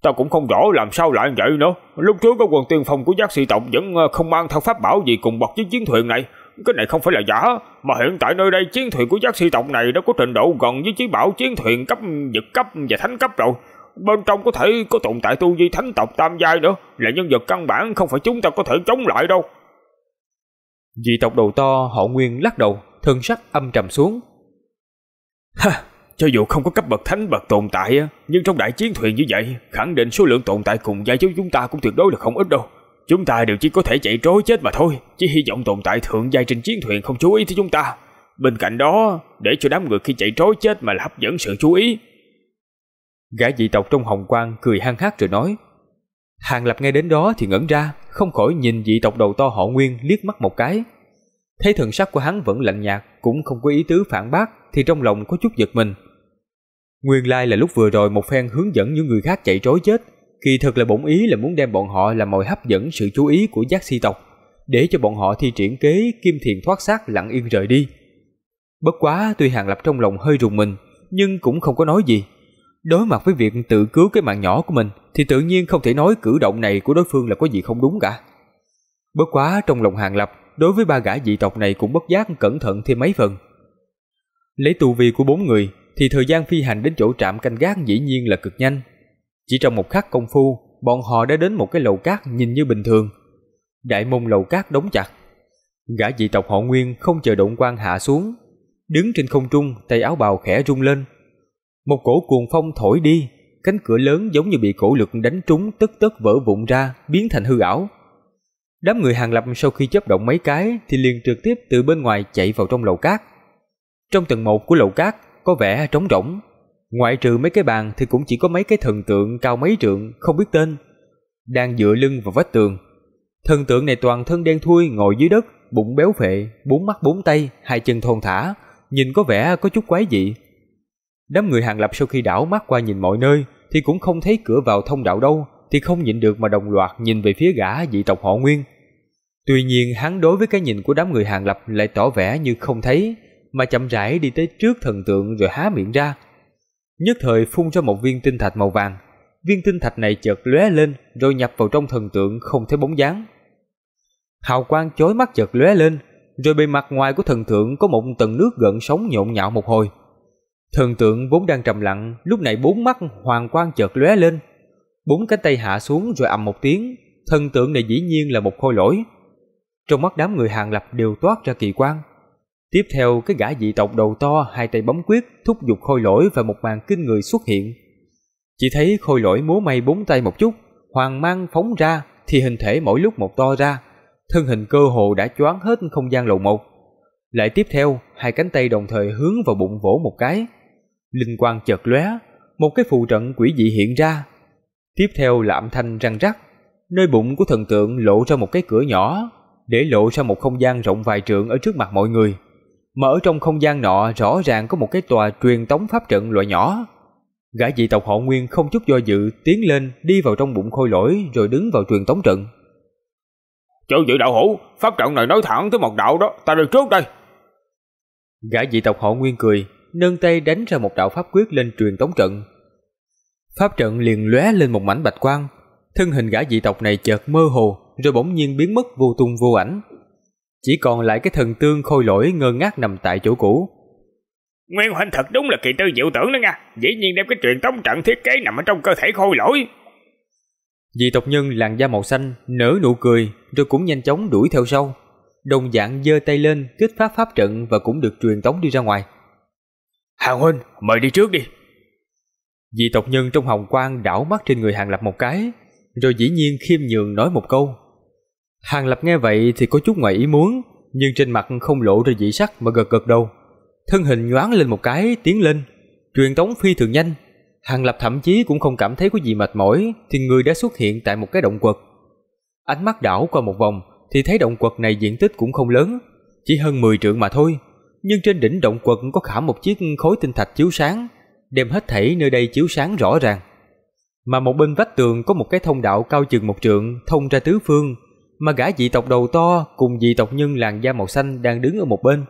Tao cũng không rõ làm sao lại vậy nữa. Lúc trước có quân tiên phong của giác sĩ tộc vẫn ờ, không mang theo pháp bảo gì cùng bọc chiếc chiến thuyền này cái này không phải là giả, mà hiện tại nơi đây chiến thuyền của giác si tộc này đã có trình độ gần với chí bảo chiến thuyền cấp vật cấp và thánh cấp rồi. Bên trong có thể có tồn tại tu vi thánh tộc tam giai nữa, là nhân vật căn bản không phải chúng ta có thể chống lại đâu. Dị tộc đầu to họ nguyên lắc đầu, thân sắc âm trầm xuống. Ha, cho dù không có cấp bậc thánh bậc tồn tại, nhưng trong đại chiến thuyền như vậy, khẳng định số lượng tồn tại cùng giai với chúng ta cũng tuyệt đối là không ít đâu. Chúng ta đều chỉ có thể chạy trối chết mà thôi Chỉ hy vọng tồn tại thượng giai trên chiến thuyền không chú ý tới chúng ta Bên cạnh đó Để cho đám người khi chạy trối chết mà là hấp dẫn sự chú ý Gã dị tộc trong hồng quang cười hăng hát rồi nói Hàng lập nghe đến đó thì ngẩn ra Không khỏi nhìn dị tộc đầu to họ nguyên liếc mắt một cái Thấy thần sắc của hắn vẫn lạnh nhạt Cũng không có ý tứ phản bác Thì trong lòng có chút giật mình Nguyên lai là lúc vừa rồi một phen hướng dẫn những người khác chạy trối chết Kỳ thực là bổn ý là muốn đem bọn họ làm mồi hấp dẫn sự chú ý của giác si tộc, để cho bọn họ thi triển kế kim thiền thoát xác lặng yên rời đi. Bất quá tuy Hàng Lập trong lòng hơi rùng mình, nhưng cũng không có nói gì. Đối mặt với việc tự cứu cái mạng nhỏ của mình thì tự nhiên không thể nói cử động này của đối phương là có gì không đúng cả. Bất quá trong lòng Hàng Lập, đối với ba gã dị tộc này cũng bất giác cẩn thận thêm mấy phần. Lấy tu vi của bốn người thì thời gian phi hành đến chỗ trạm canh gác dĩ nhiên là cực nhanh. Chỉ trong một khắc công phu, bọn họ đã đến một cái lầu cát nhìn như bình thường. Đại môn lầu cát đóng chặt. Gã dị tộc họ Nguyên không chờ động quan hạ xuống, đứng trên không trung, tay áo bào khẽ rung lên. Một cổ cuồng phong thổi đi, cánh cửa lớn giống như bị cổ lực đánh trúng tức tức vỡ vụn ra, biến thành hư ảo. Đám người hàng lập sau khi chấp động mấy cái thì liền trực tiếp từ bên ngoài chạy vào trong lầu cát. Trong tầng một của lầu cát có vẻ trống rỗng, Ngoại trừ mấy cái bàn thì cũng chỉ có mấy cái thần tượng cao mấy trượng, không biết tên. Đang dựa lưng vào vách tường. Thần tượng này toàn thân đen thui ngồi dưới đất, bụng béo phệ, bốn mắt bốn tay, hai chân thon thả, nhìn có vẻ có chút quái dị. Đám người hàng lập sau khi đảo mắt qua nhìn mọi nơi thì cũng không thấy cửa vào thông đạo đâu, thì không nhịn được mà đồng loạt nhìn về phía gã dị tộc họ Nguyên. Tuy nhiên hắn đối với cái nhìn của đám người hàng lập lại tỏ vẻ như không thấy, mà chậm rãi đi tới trước thần tượng rồi há miệng ra, nhất thời phun ra một viên tinh thạch màu vàng. Viên tinh thạch này chợt lóe lên rồi nhập vào trong thần tượng không thấy bóng dáng. Hào quang chói mắt chợt lóe lên, rồi bề mặt ngoài của thần tượng có một tầng nước gợn sóng nhộn nhạo một hồi. Thần tượng vốn đang trầm lặng, lúc này bốn mắt hoàng quang chợt lóe lên. Bốn cánh tay hạ xuống rồi ầm một tiếng, thần tượng này dĩ nhiên là một khôi lỗi. Trong mắt đám người hàng lập đều toát ra kỳ quang. Tiếp theo, cái gã dị tộc đầu to hai tay bấm quyết thúc giục khôi lỗi và một màn kinh người xuất hiện. Chỉ thấy khôi lỗi múa may bốn tay một chút, hoàng mang phóng ra thì hình thể mỗi lúc một to ra, thân hình cơ hồ đã choán hết không gian lầu một. Lại tiếp theo, hai cánh tay đồng thời hướng vào bụng vỗ một cái. Linh quang chợt lóe, một cái phù trận quỷ dị hiện ra. Tiếp theo là âm thanh răng rắc, nơi bụng của thần tượng lộ ra một cái cửa nhỏ, để lộ ra một không gian rộng vài trượng ở trước mặt mọi người mà ở trong không gian nọ rõ ràng có một cái tòa truyền tống pháp trận loại nhỏ. Gã dị tộc họ Nguyên không chút do dự tiến lên đi vào trong bụng khôi lỗi rồi đứng vào truyền tống trận. Chữ dự đạo hữu, pháp trận này nói thẳng tới một đạo đó, ta đi trước đây. Gã dị tộc họ Nguyên cười, nâng tay đánh ra một đạo pháp quyết lên truyền tống trận. Pháp trận liền lóe lên một mảnh bạch quang, thân hình gã dị tộc này chợt mơ hồ rồi bỗng nhiên biến mất vô tung vô ảnh. Chỉ còn lại cái thần tương khôi lỗi ngơ ngác nằm tại chỗ cũ. Nguyên Huynh thật đúng là kỳ tư diệu tưởng đó nha, dĩ nhiên đem cái truyền tống trận thiết kế nằm ở trong cơ thể khôi lỗi. Vì tộc nhân làn da màu xanh nở nụ cười rồi cũng nhanh chóng đuổi theo sau. Đồng dạng giơ tay lên kích phát pháp trận và cũng được truyền tống đi ra ngoài. Hàng huynh, mời đi trước đi. Vì tộc nhân trong hồng quang đảo mắt trên người Hàng Lập một cái, rồi dĩ nhiên khiêm nhường nói một câu. Hàng Lập nghe vậy thì có chút ngoài ý muốn, nhưng trên mặt không lộ ra dị sắc mà gật gật đầu. Thân hình nhoáng lên một cái, tiến lên. Truyền tống phi thường nhanh, Hàng Lập thậm chí cũng không cảm thấy có gì mệt mỏi thì người đã xuất hiện tại một cái động quật. Ánh mắt đảo qua một vòng thì thấy động quật này diện tích cũng không lớn, chỉ hơn 10 trượng mà thôi. Nhưng trên đỉnh động quật có khả một chiếc khối tinh thạch chiếu sáng, đem hết thảy nơi đây chiếu sáng rõ ràng. Mà một bên vách tường có một cái thông đạo cao chừng một trượng thông ra tứ phương, mà gã dị tộc đầu to cùng dị tộc nhân làn da màu xanh đang đứng ở một bên.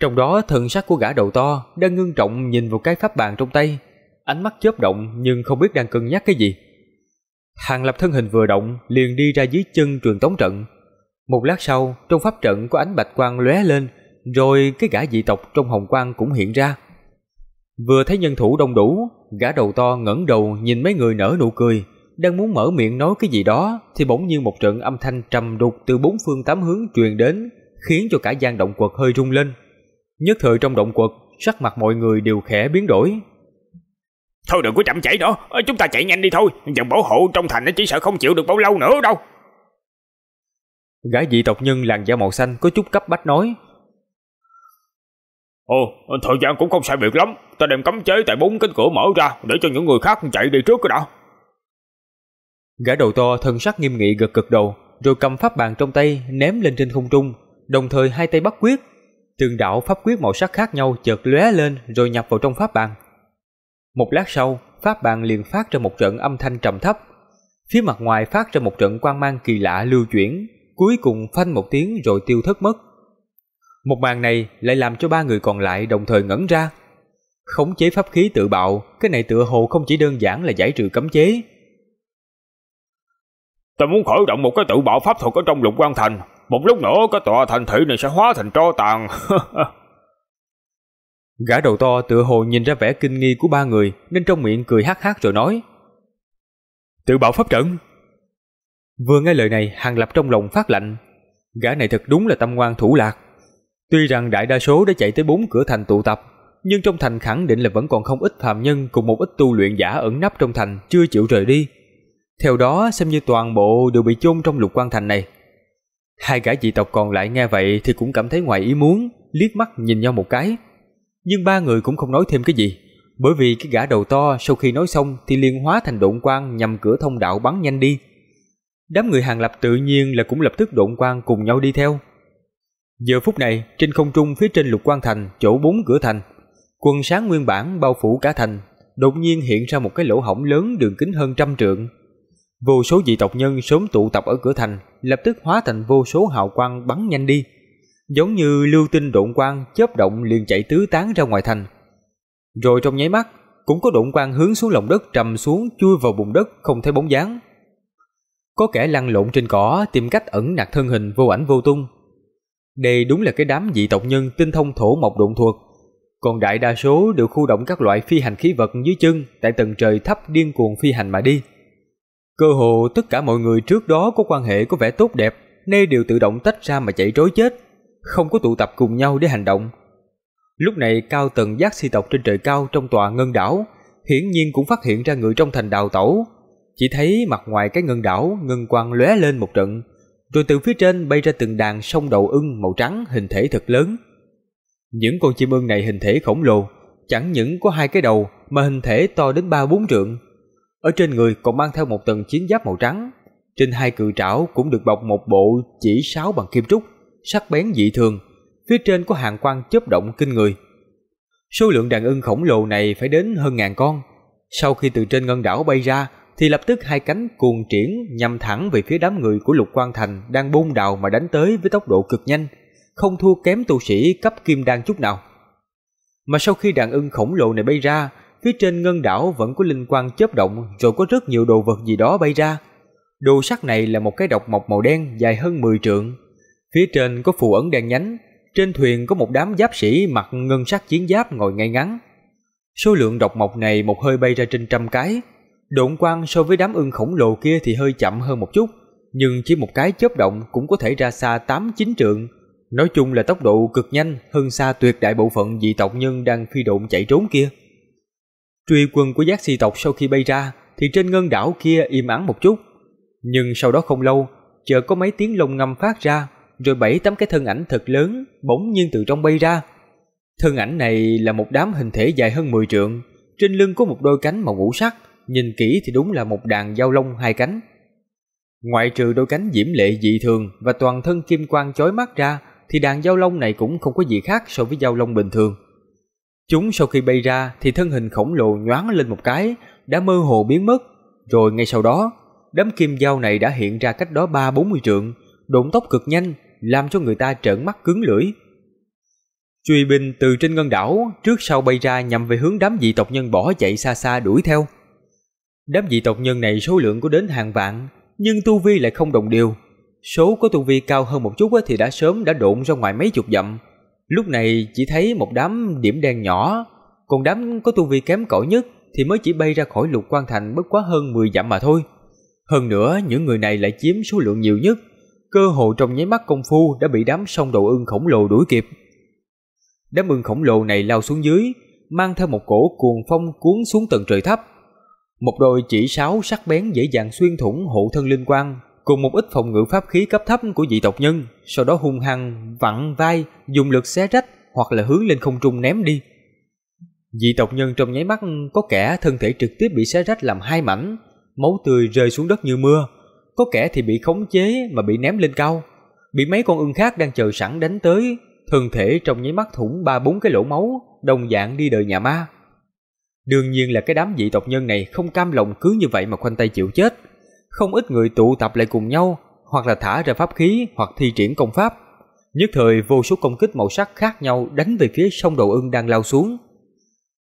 Trong đó thần sắc của gã đầu to đang ngưng trọng nhìn vào cái pháp bàn trong tay, ánh mắt chớp động nhưng không biết đang cân nhắc cái gì. Hàng lập thân hình vừa động liền đi ra dưới chân truyền tống trận. Một lát sau, trong pháp trận có ánh bạch quang lóe lên, rồi cái gã dị tộc trong hồng quang cũng hiện ra. Vừa thấy nhân thủ đông đủ, gã đầu to ngẩng đầu nhìn mấy người nở nụ cười, đang muốn mở miệng nói cái gì đó thì bỗng nhiên một trận âm thanh trầm đục từ bốn phương tám hướng truyền đến, khiến cho cả gian động quật hơi rung lên. Nhất thời trong động quật, sắc mặt mọi người đều khẽ biến đổi. Thôi đừng có chậm chảy nữa, ờ, chúng ta chạy nhanh đi thôi, dòng bảo hộ trong thành nó chỉ sợ không chịu được bao lâu nữa đâu. Gái dị tộc nhân làn da màu xanh có chút cấp bách nói. Ồ, thời gian cũng không sai biệt lắm, ta đem cấm chế tại bốn cánh cửa mở ra để cho những người khác chạy đi trước cái đã. Gã đầu to thân sắc nghiêm nghị gật gật đầu, rồi cầm pháp bàn trong tay ném lên trên không trung, đồng thời hai tay bắt quyết. Từng đạo pháp quyết màu sắc khác nhau chợt lóe lên rồi nhập vào trong pháp bàn. Một lát sau, pháp bàn liền phát ra một trận âm thanh trầm thấp. Phía mặt ngoài phát ra một trận quang mang kỳ lạ lưu chuyển, cuối cùng phanh một tiếng rồi tiêu thất mất. Một màn này lại làm cho ba người còn lại đồng thời ngẩn ra. Khống chế pháp khí tự bạo, cái này tựa hồ không chỉ đơn giản là giải trừ cấm chế, Ta muốn khởi động một cái tự bạo pháp thuật ở trong lục quan thành. Một lúc nữa cái tòa thành thị này sẽ hóa thành tro tàn. Gã đầu to tựa hồ nhìn ra vẻ kinh nghi của ba người nên trong miệng cười hát hát rồi nói. Tự bạo pháp trận. Vừa nghe lời này hàng lập trong lòng phát lạnh. Gã này thật đúng là tâm ngoan thủ lạc. Tuy rằng đại đa số đã chạy tới bốn cửa thành tụ tập, nhưng trong thành khẳng định là vẫn còn không ít phàm nhân cùng một ít tu luyện giả ẩn nấp trong thành chưa chịu rời đi, theo đó xem như toàn bộ đều bị chôn trong lục quan thành này. Hai gã dị tộc còn lại nghe vậy thì cũng cảm thấy ngoài ý muốn, liếc mắt nhìn nhau một cái. Nhưng ba người cũng không nói thêm cái gì, bởi vì cái gã đầu to sau khi nói xong thì liền hóa thành độn quang nhằm cửa thông đạo bắn nhanh đi. Đám người hàng lập tự nhiên là cũng lập tức độn quang cùng nhau đi theo. Giờ phút này, trên không trung phía trên lục quan thành, chỗ bốn cửa thành, quần sáng nguyên bản bao phủ cả thành, đột nhiên hiện ra một cái lỗ hổng lớn đường kính hơn trăm trượng, Vô số dị tộc nhân sớm tụ tập ở cửa thành, lập tức hóa thành vô số hào quang bắn nhanh đi, giống như lưu tinh độn quang chớp động liền chạy tứ tán ra ngoài thành. Rồi trong nháy mắt, cũng có độn quang hướng xuống lòng đất trầm xuống chui vào bùn đất không thấy bóng dáng. Có kẻ lăn lộn trên cỏ tìm cách ẩn nặc thân hình vô ảnh vô tung. Đây đúng là cái đám dị tộc nhân tinh thông thổ mộc độn thuật, còn đại đa số đều khu động các loại phi hành khí vật dưới chân tại tầng trời thấp điên cuồng phi hành mà đi. Cơ hồ tất cả mọi người trước đó có quan hệ có vẻ tốt đẹp, nay đều tự động tách ra mà chạy trối chết, không có tụ tập cùng nhau để hành động. Lúc này cao tầng giác si tộc trên trời cao trong tòa ngân đảo, hiển nhiên cũng phát hiện ra người trong thành đào tẩu. Chỉ thấy mặt ngoài cái ngân đảo, ngân quang lóe lên một trận, rồi từ phía trên bay ra từng đàn sông đầu ưng màu trắng hình thể thật lớn. Những con chim ưng này hình thể khổng lồ, chẳng những có hai cái đầu mà hình thể to đến ba bốn trượng, ở trên người còn mang theo một tầng chiến giáp màu trắng. Trên hai cự trảo cũng được bọc một bộ chỉ sáo bằng kim trúc, sắc bén dị thường. Phía trên có hàng quang chớp động kinh người. Số lượng đàn ưng khổng lồ này phải đến hơn ngàn con. Sau khi từ trên ngân đảo bay ra, thì lập tức hai cánh cuồng triển nhằm thẳng về phía đám người của Lục Quang Thành đang bung đào mà đánh tới với tốc độ cực nhanh, không thua kém tu sĩ cấp kim đan chút nào. Mà sau khi đàn ưng khổng lồ này bay ra, Phía trên ngân đảo vẫn có linh quang chớp động rồi có rất nhiều đồ vật gì đó bay ra. Đồ sắt này là một cái độc mộc màu đen dài hơn 10 trượng. Phía trên có phù ấn đen nhánh, trên thuyền có một đám giáp sĩ mặc ngân sắc chiến giáp ngồi ngay ngắn. Số lượng độc mộc này một hơi bay ra trên trăm cái. Độn quang so với đám ưng khổng lồ kia thì hơi chậm hơn một chút, nhưng chỉ một cái chớp động cũng có thể ra xa 8-9 trượng. Nói chung là tốc độ cực nhanh hơn xa tuyệt đại bộ phận dị tộc nhân đang phi độn chạy trốn kia. Truy quân của giác sĩ tộc sau khi bay ra thì trên ngân đảo kia im ắng một chút. Nhưng sau đó không lâu, chợt có mấy tiếng lông ngầm phát ra, rồi bảy tám cái thân ảnh thật lớn bỗng nhiên từ trong bay ra. Thân ảnh này là một đám hình thể dài hơn 10 trượng, trên lưng có một đôi cánh màu ngũ sắc, nhìn kỹ thì đúng là một đàn giao long hai cánh. Ngoại trừ đôi cánh diễm lệ dị thường và toàn thân kim quang chói mắt ra, thì đàn giao long này cũng không có gì khác so với giao long bình thường. Chúng sau khi bay ra thì thân hình khổng lồ nhoáng lên một cái, đã mơ hồ biến mất. Rồi ngay sau đó, đám kim dao này đã hiện ra cách đó ba bốn mươi trượng, độn tốc cực nhanh, làm cho người ta trợn mắt cứng lưỡi. Truy binh từ trên ngân đảo trước sau bay ra nhằm về hướng đám dị tộc nhân bỏ chạy xa xa đuổi theo. Đám dị tộc nhân này số lượng có đến hàng vạn, nhưng tu vi lại không đồng đều. Số có tu vi cao hơn một chút thì đã sớm đã độn ra ngoài mấy chục dặm, Lúc này chỉ thấy một đám điểm đen nhỏ, còn đám có tu vi kém cỏi nhất thì mới chỉ bay ra khỏi lục quan thành bất quá hơn 10 dặm mà thôi. Hơn nữa, những người này lại chiếm số lượng nhiều nhất, cơ hồ trong nháy mắt công phu đã bị đám sông đầu ưng khổng lồ đuổi kịp. Đám ưng khổng lồ này lao xuống dưới, mang theo một cổ cuồng phong cuốn xuống tầng trời thấp. Một đôi chỉ sáo sắc bén dễ dàng xuyên thủng hộ thân linh quang cùng một ít phòng ngự pháp khí cấp thấp của dị tộc nhân, sau đó hung hăng vặn vai, dùng lực xé rách hoặc là hướng lên không trung ném đi. Dị tộc nhân trong nháy mắt có kẻ thân thể trực tiếp bị xé rách làm hai mảnh, máu tươi rơi xuống đất như mưa, có kẻ thì bị khống chế mà bị ném lên cao, bị mấy con ưng khác đang chờ sẵn đánh tới, thân thể trong nháy mắt thủng ba bốn cái lỗ máu, đồng dạng đi đời nhà ma. Đương nhiên là cái đám dị tộc nhân này không cam lòng cứ như vậy mà khoanh tay chịu chết, không ít người tụ tập lại cùng nhau, hoặc là thả ra pháp khí hoặc thi triển công pháp. Nhất thời vô số công kích màu sắc khác nhau đánh về phía sông đầu ưng đang lao xuống.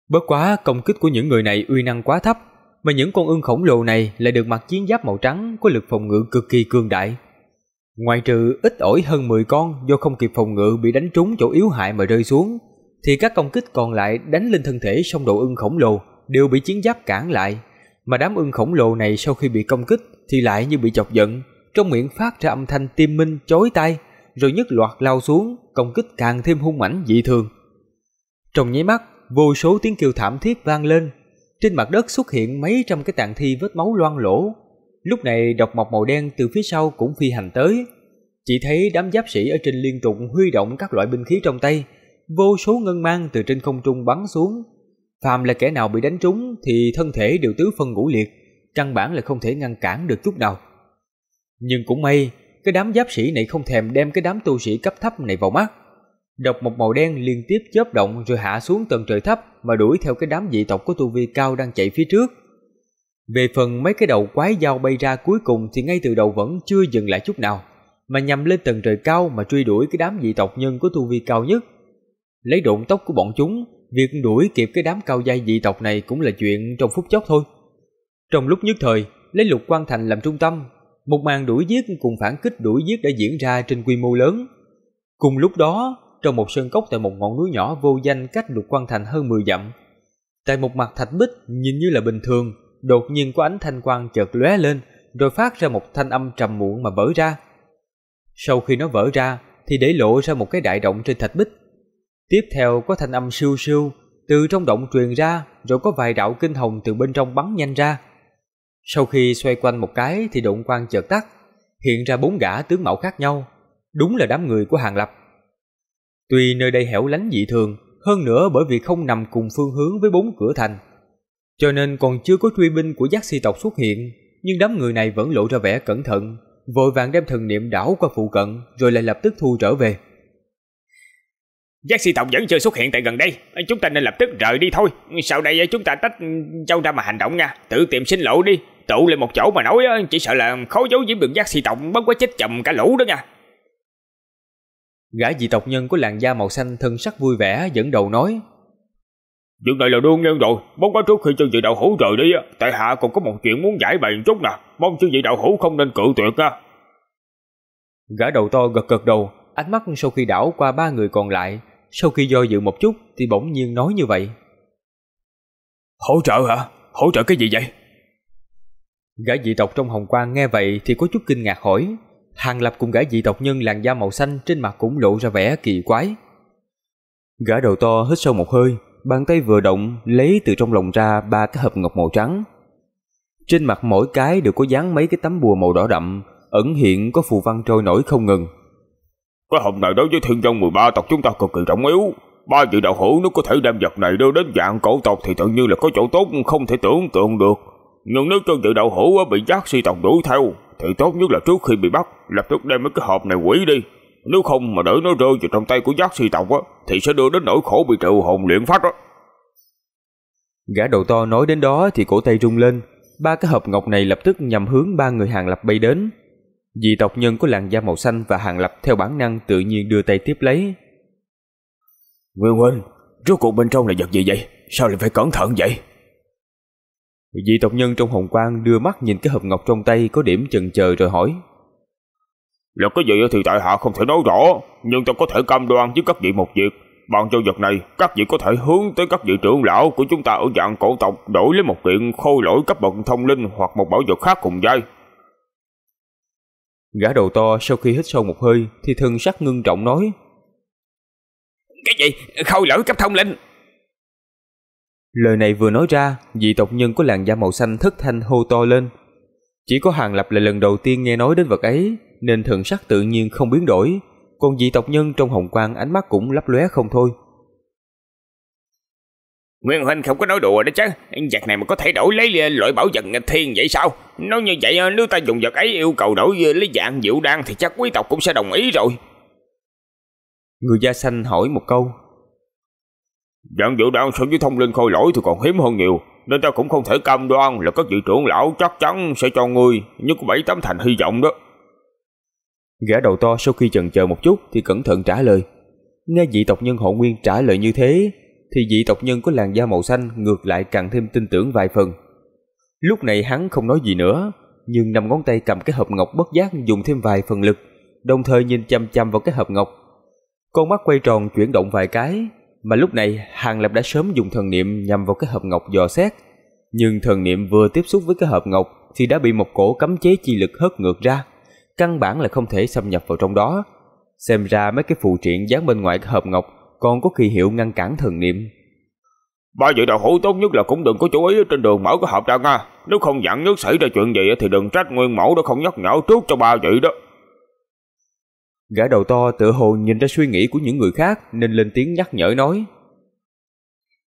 Bất quá công kích của những người này uy năng quá thấp, mà những con ưng khổng lồ này lại được mặc chiến giáp màu trắng có lực phòng ngự cực kỳ cường đại. Ngoài trừ ít ỏi hơn 10 con do không kịp phòng ngự bị đánh trúng chỗ yếu hại mà rơi xuống, thì các công kích còn lại đánh lên thân thể sông đầu ưng khổng lồ đều bị chiến giáp cản lại, mà đám ưng khổng lồ này sau khi bị công kích thì lại như bị chọc giận, trong miệng phát ra âm thanh tim minh chói tai, rồi nhất loạt lao xuống, công kích càng thêm hung mãnh dị thường. Trong nháy mắt, vô số tiếng kêu thảm thiết vang lên, trên mặt đất xuất hiện mấy trăm cái tàn thi vết máu loang lổ. Lúc này độc mộc màu đen từ phía sau cũng phi hành tới, chỉ thấy đám giáp sĩ ở trên liên tục huy động các loại binh khí trong tay, vô số ngân mang từ trên không trung bắn xuống, Phàm là kẻ nào bị đánh trúng thì thân thể đều tứ phân ngũ liệt, căn bản là không thể ngăn cản được chút nào. Nhưng cũng may, cái đám giáp sĩ này không thèm đem cái đám tu sĩ cấp thấp này vào mắt. Độc một màu đen liên tiếp chớp động rồi hạ xuống tầng trời thấp mà đuổi theo cái đám dị tộc của tu vi cao đang chạy phía trước. Về phần mấy cái đầu quái dao bay ra cuối cùng thì ngay từ đầu vẫn chưa dừng lại chút nào, mà nhằm lên tầng trời cao mà truy đuổi cái đám dị tộc nhân của tu vi cao nhất. Lấy độn tốc của bọn chúng, Việc đuổi kịp cái đám cao giai dị tộc này cũng là chuyện trong phút chốc thôi. Trong lúc nhất thời, lấy lục quan thành làm trung tâm, một màn đuổi giết cùng phản kích đuổi giết đã diễn ra trên quy mô lớn. Cùng lúc đó, trong một sơn cốc tại một ngọn núi nhỏ vô danh cách lục quan thành hơn 10 dặm, tại một mặt thạch bích nhìn như là bình thường, đột nhiên có ánh thanh quang chợt lóe lên, rồi phát ra một thanh âm trầm muộn mà vỡ ra. Sau khi nó vỡ ra, thì để lộ ra một cái đại động trên thạch bích. Tiếp theo có thanh âm siêu siêu từ trong động truyền ra, rồi có vài đạo kinh hồng từ bên trong bắn nhanh ra. Sau khi xoay quanh một cái thì động quang chợt tắt, hiện ra bốn gã tướng mạo khác nhau, đúng là đám người của Hàng Lập. Tuy nơi đây hẻo lánh dị thường, hơn nữa bởi vì không nằm cùng phương hướng với bốn cửa thành, cho nên còn chưa có truy binh của giác si tộc xuất hiện, nhưng đám người này vẫn lộ ra vẻ cẩn thận, vội vàng đem thần niệm đảo qua phụ cận rồi lại lập tức thu trở về. Giác sĩ tộc vẫn chưa xuất hiện tại gần đây Chúng ta nên lập tức rời đi thôi Sau đây chúng ta tách nhau ra mà hành động nha Tự tìm sinh lộ đi Tụ lên một chỗ mà nói chỉ sợ là khó giấu giếm được giác sĩ tộc Bất quá chết chầm cả lũ đó nha Gã dị tộc nhân của làn da màu xanh thân sắc vui vẻ dẫn đầu nói Chuyện này là đương nhiên rồi Mong quá trước khi chư vị đạo hữu rời đi Tại hạ còn có một chuyện muốn giải bày một chút nè Mong chư vị đạo hữu không nên cự tuyệt nha Gã đầu to gật gật đầu Ánh mắt sau khi đảo qua ba người còn lại sau khi do dự một chút thì bỗng nhiên nói như vậy. Hỗ trợ hả? Hỗ trợ cái gì vậy? Gã dị tộc trong hồng quang nghe vậy thì có chút kinh ngạc hỏi. Hàng lập cùng gã dị tộc nhân làn da màu xanh trên mặt cũng lộ ra vẻ kỳ quái. Gã đầu to hít sâu một hơi, bàn tay vừa động lấy từ trong lòng ra ba cái hộp ngọc màu trắng. Trên mặt mỗi cái đều có dán mấy cái tấm bùa màu đỏ đậm, ẩn hiện có phù văn trôi nổi không ngừng. Cái hộp này đối với thiên dân 13 tộc chúng ta cực kỳ trọng yếu Ba vị đạo hữu nếu có thể đem vật này đưa đến dạng cổ tộc Thì tự nhiên là có chỗ tốt không thể tưởng tượng được Nhưng nếu cho vị đạo hữu bị giác si tộc đuổi theo Thì tốt nhất là trước khi bị bắt Lập tức đem mấy cái hộp này quỷ đi Nếu không mà để nó rơi vào trong tay của giác si tộc á, Thì sẽ đưa đến nỗi khổ bị triệu hồn luyện phát á. Gã đầu to nói đến đó thì cổ tay rung lên Ba cái hộp ngọc này lập tức nhằm hướng ba người hàng lập bay đến vì tộc nhân có làn da màu xanh và hàng lập theo bản năng tự nhiên đưa tay tiếp lấy. Nguyên huynh, rốt cuộc bên trong là vật gì vậy? Sao lại phải cẩn thận vậy? Vị tộc nhân trong hồng quang đưa mắt nhìn cái hộp ngọc trong tay có điểm chần chờ rồi hỏi. Là cái gì thì tại hạ không thể nói rõ, nhưng tôi có thể cam đoan với các vị một việc. bằng giao vật này, các vị có thể hướng tới các vị trưởng lão của chúng ta ở dạng cổ tộc đổi lấy một kiện khôi lỗi cấp bậc thông linh hoặc một bảo vật khác cùng dây Gã đầu to sau khi hít sâu một hơi thì thân sắc ngưng trọng nói. Cái gì? Khôi lỗi cấp thông linh! Lời này vừa nói ra, dị tộc nhân có làn da màu xanh thất thanh hô to lên. Chỉ có Hàng Lập là lần đầu tiên nghe nói đến vật ấy, nên thần sắc tự nhiên không biến đổi, còn dị tộc nhân trong hồng quang ánh mắt cũng lấp lóe không thôi. Nguyên Huynh không có nói đùa đó chứ Vật này mà có thể đổi lấy ờ, loại bảo vật thiên vậy sao Nói như vậy ờ, nếu ta dùng vật ấy yêu cầu đổi ờ, lấy dạng diệu đan Thì chắc quý tộc cũng sẽ đồng ý rồi Người da xanh hỏi một câu Dạng diệu đan so với thông linh khôi lỗi thì còn hiếm hơn nhiều Nên ta cũng không thể cam đoan là các vị trưởng lão chắc chắn sẽ cho ngươi Nhưng có bảy tấm thành hy vọng đó Gã đầu to sau khi chần chờ một chút thì cẩn thận trả lời Nghe vị tộc nhân hộ nguyên trả lời như thế thì dị tộc nhân có làn da màu xanh ngược lại càng thêm tin tưởng vài phần. Lúc này hắn không nói gì nữa, nhưng năm ngón tay cầm cái hộp ngọc bất giác dùng thêm vài phần lực, đồng thời nhìn chăm chăm vào cái hộp ngọc. Con mắt quay tròn chuyển động vài cái, mà lúc này Hàng Lập đã sớm dùng thần niệm nhằm vào cái hộp ngọc dò xét. Nhưng thần niệm vừa tiếp xúc với cái hộp ngọc thì đã bị một cổ cấm chế chi lực hất ngược ra, căn bản là không thể xâm nhập vào trong đó. Xem ra mấy cái phụ triện dán bên ngoài cái hộp ngọc còn có kỳ hiệu ngăn cản thần niệm. Ba vị đạo hữu tốt nhất là cũng đừng có chú ý trên đường mở cái hộp ra nha. Nếu không dặn nhất xảy ra chuyện gì thì đừng trách nguyên mẫu đã không nhắc nhở trước cho ba vị đó. Gã đầu to tự hồ nhìn ra suy nghĩ của những người khác nên lên tiếng nhắc nhở nói.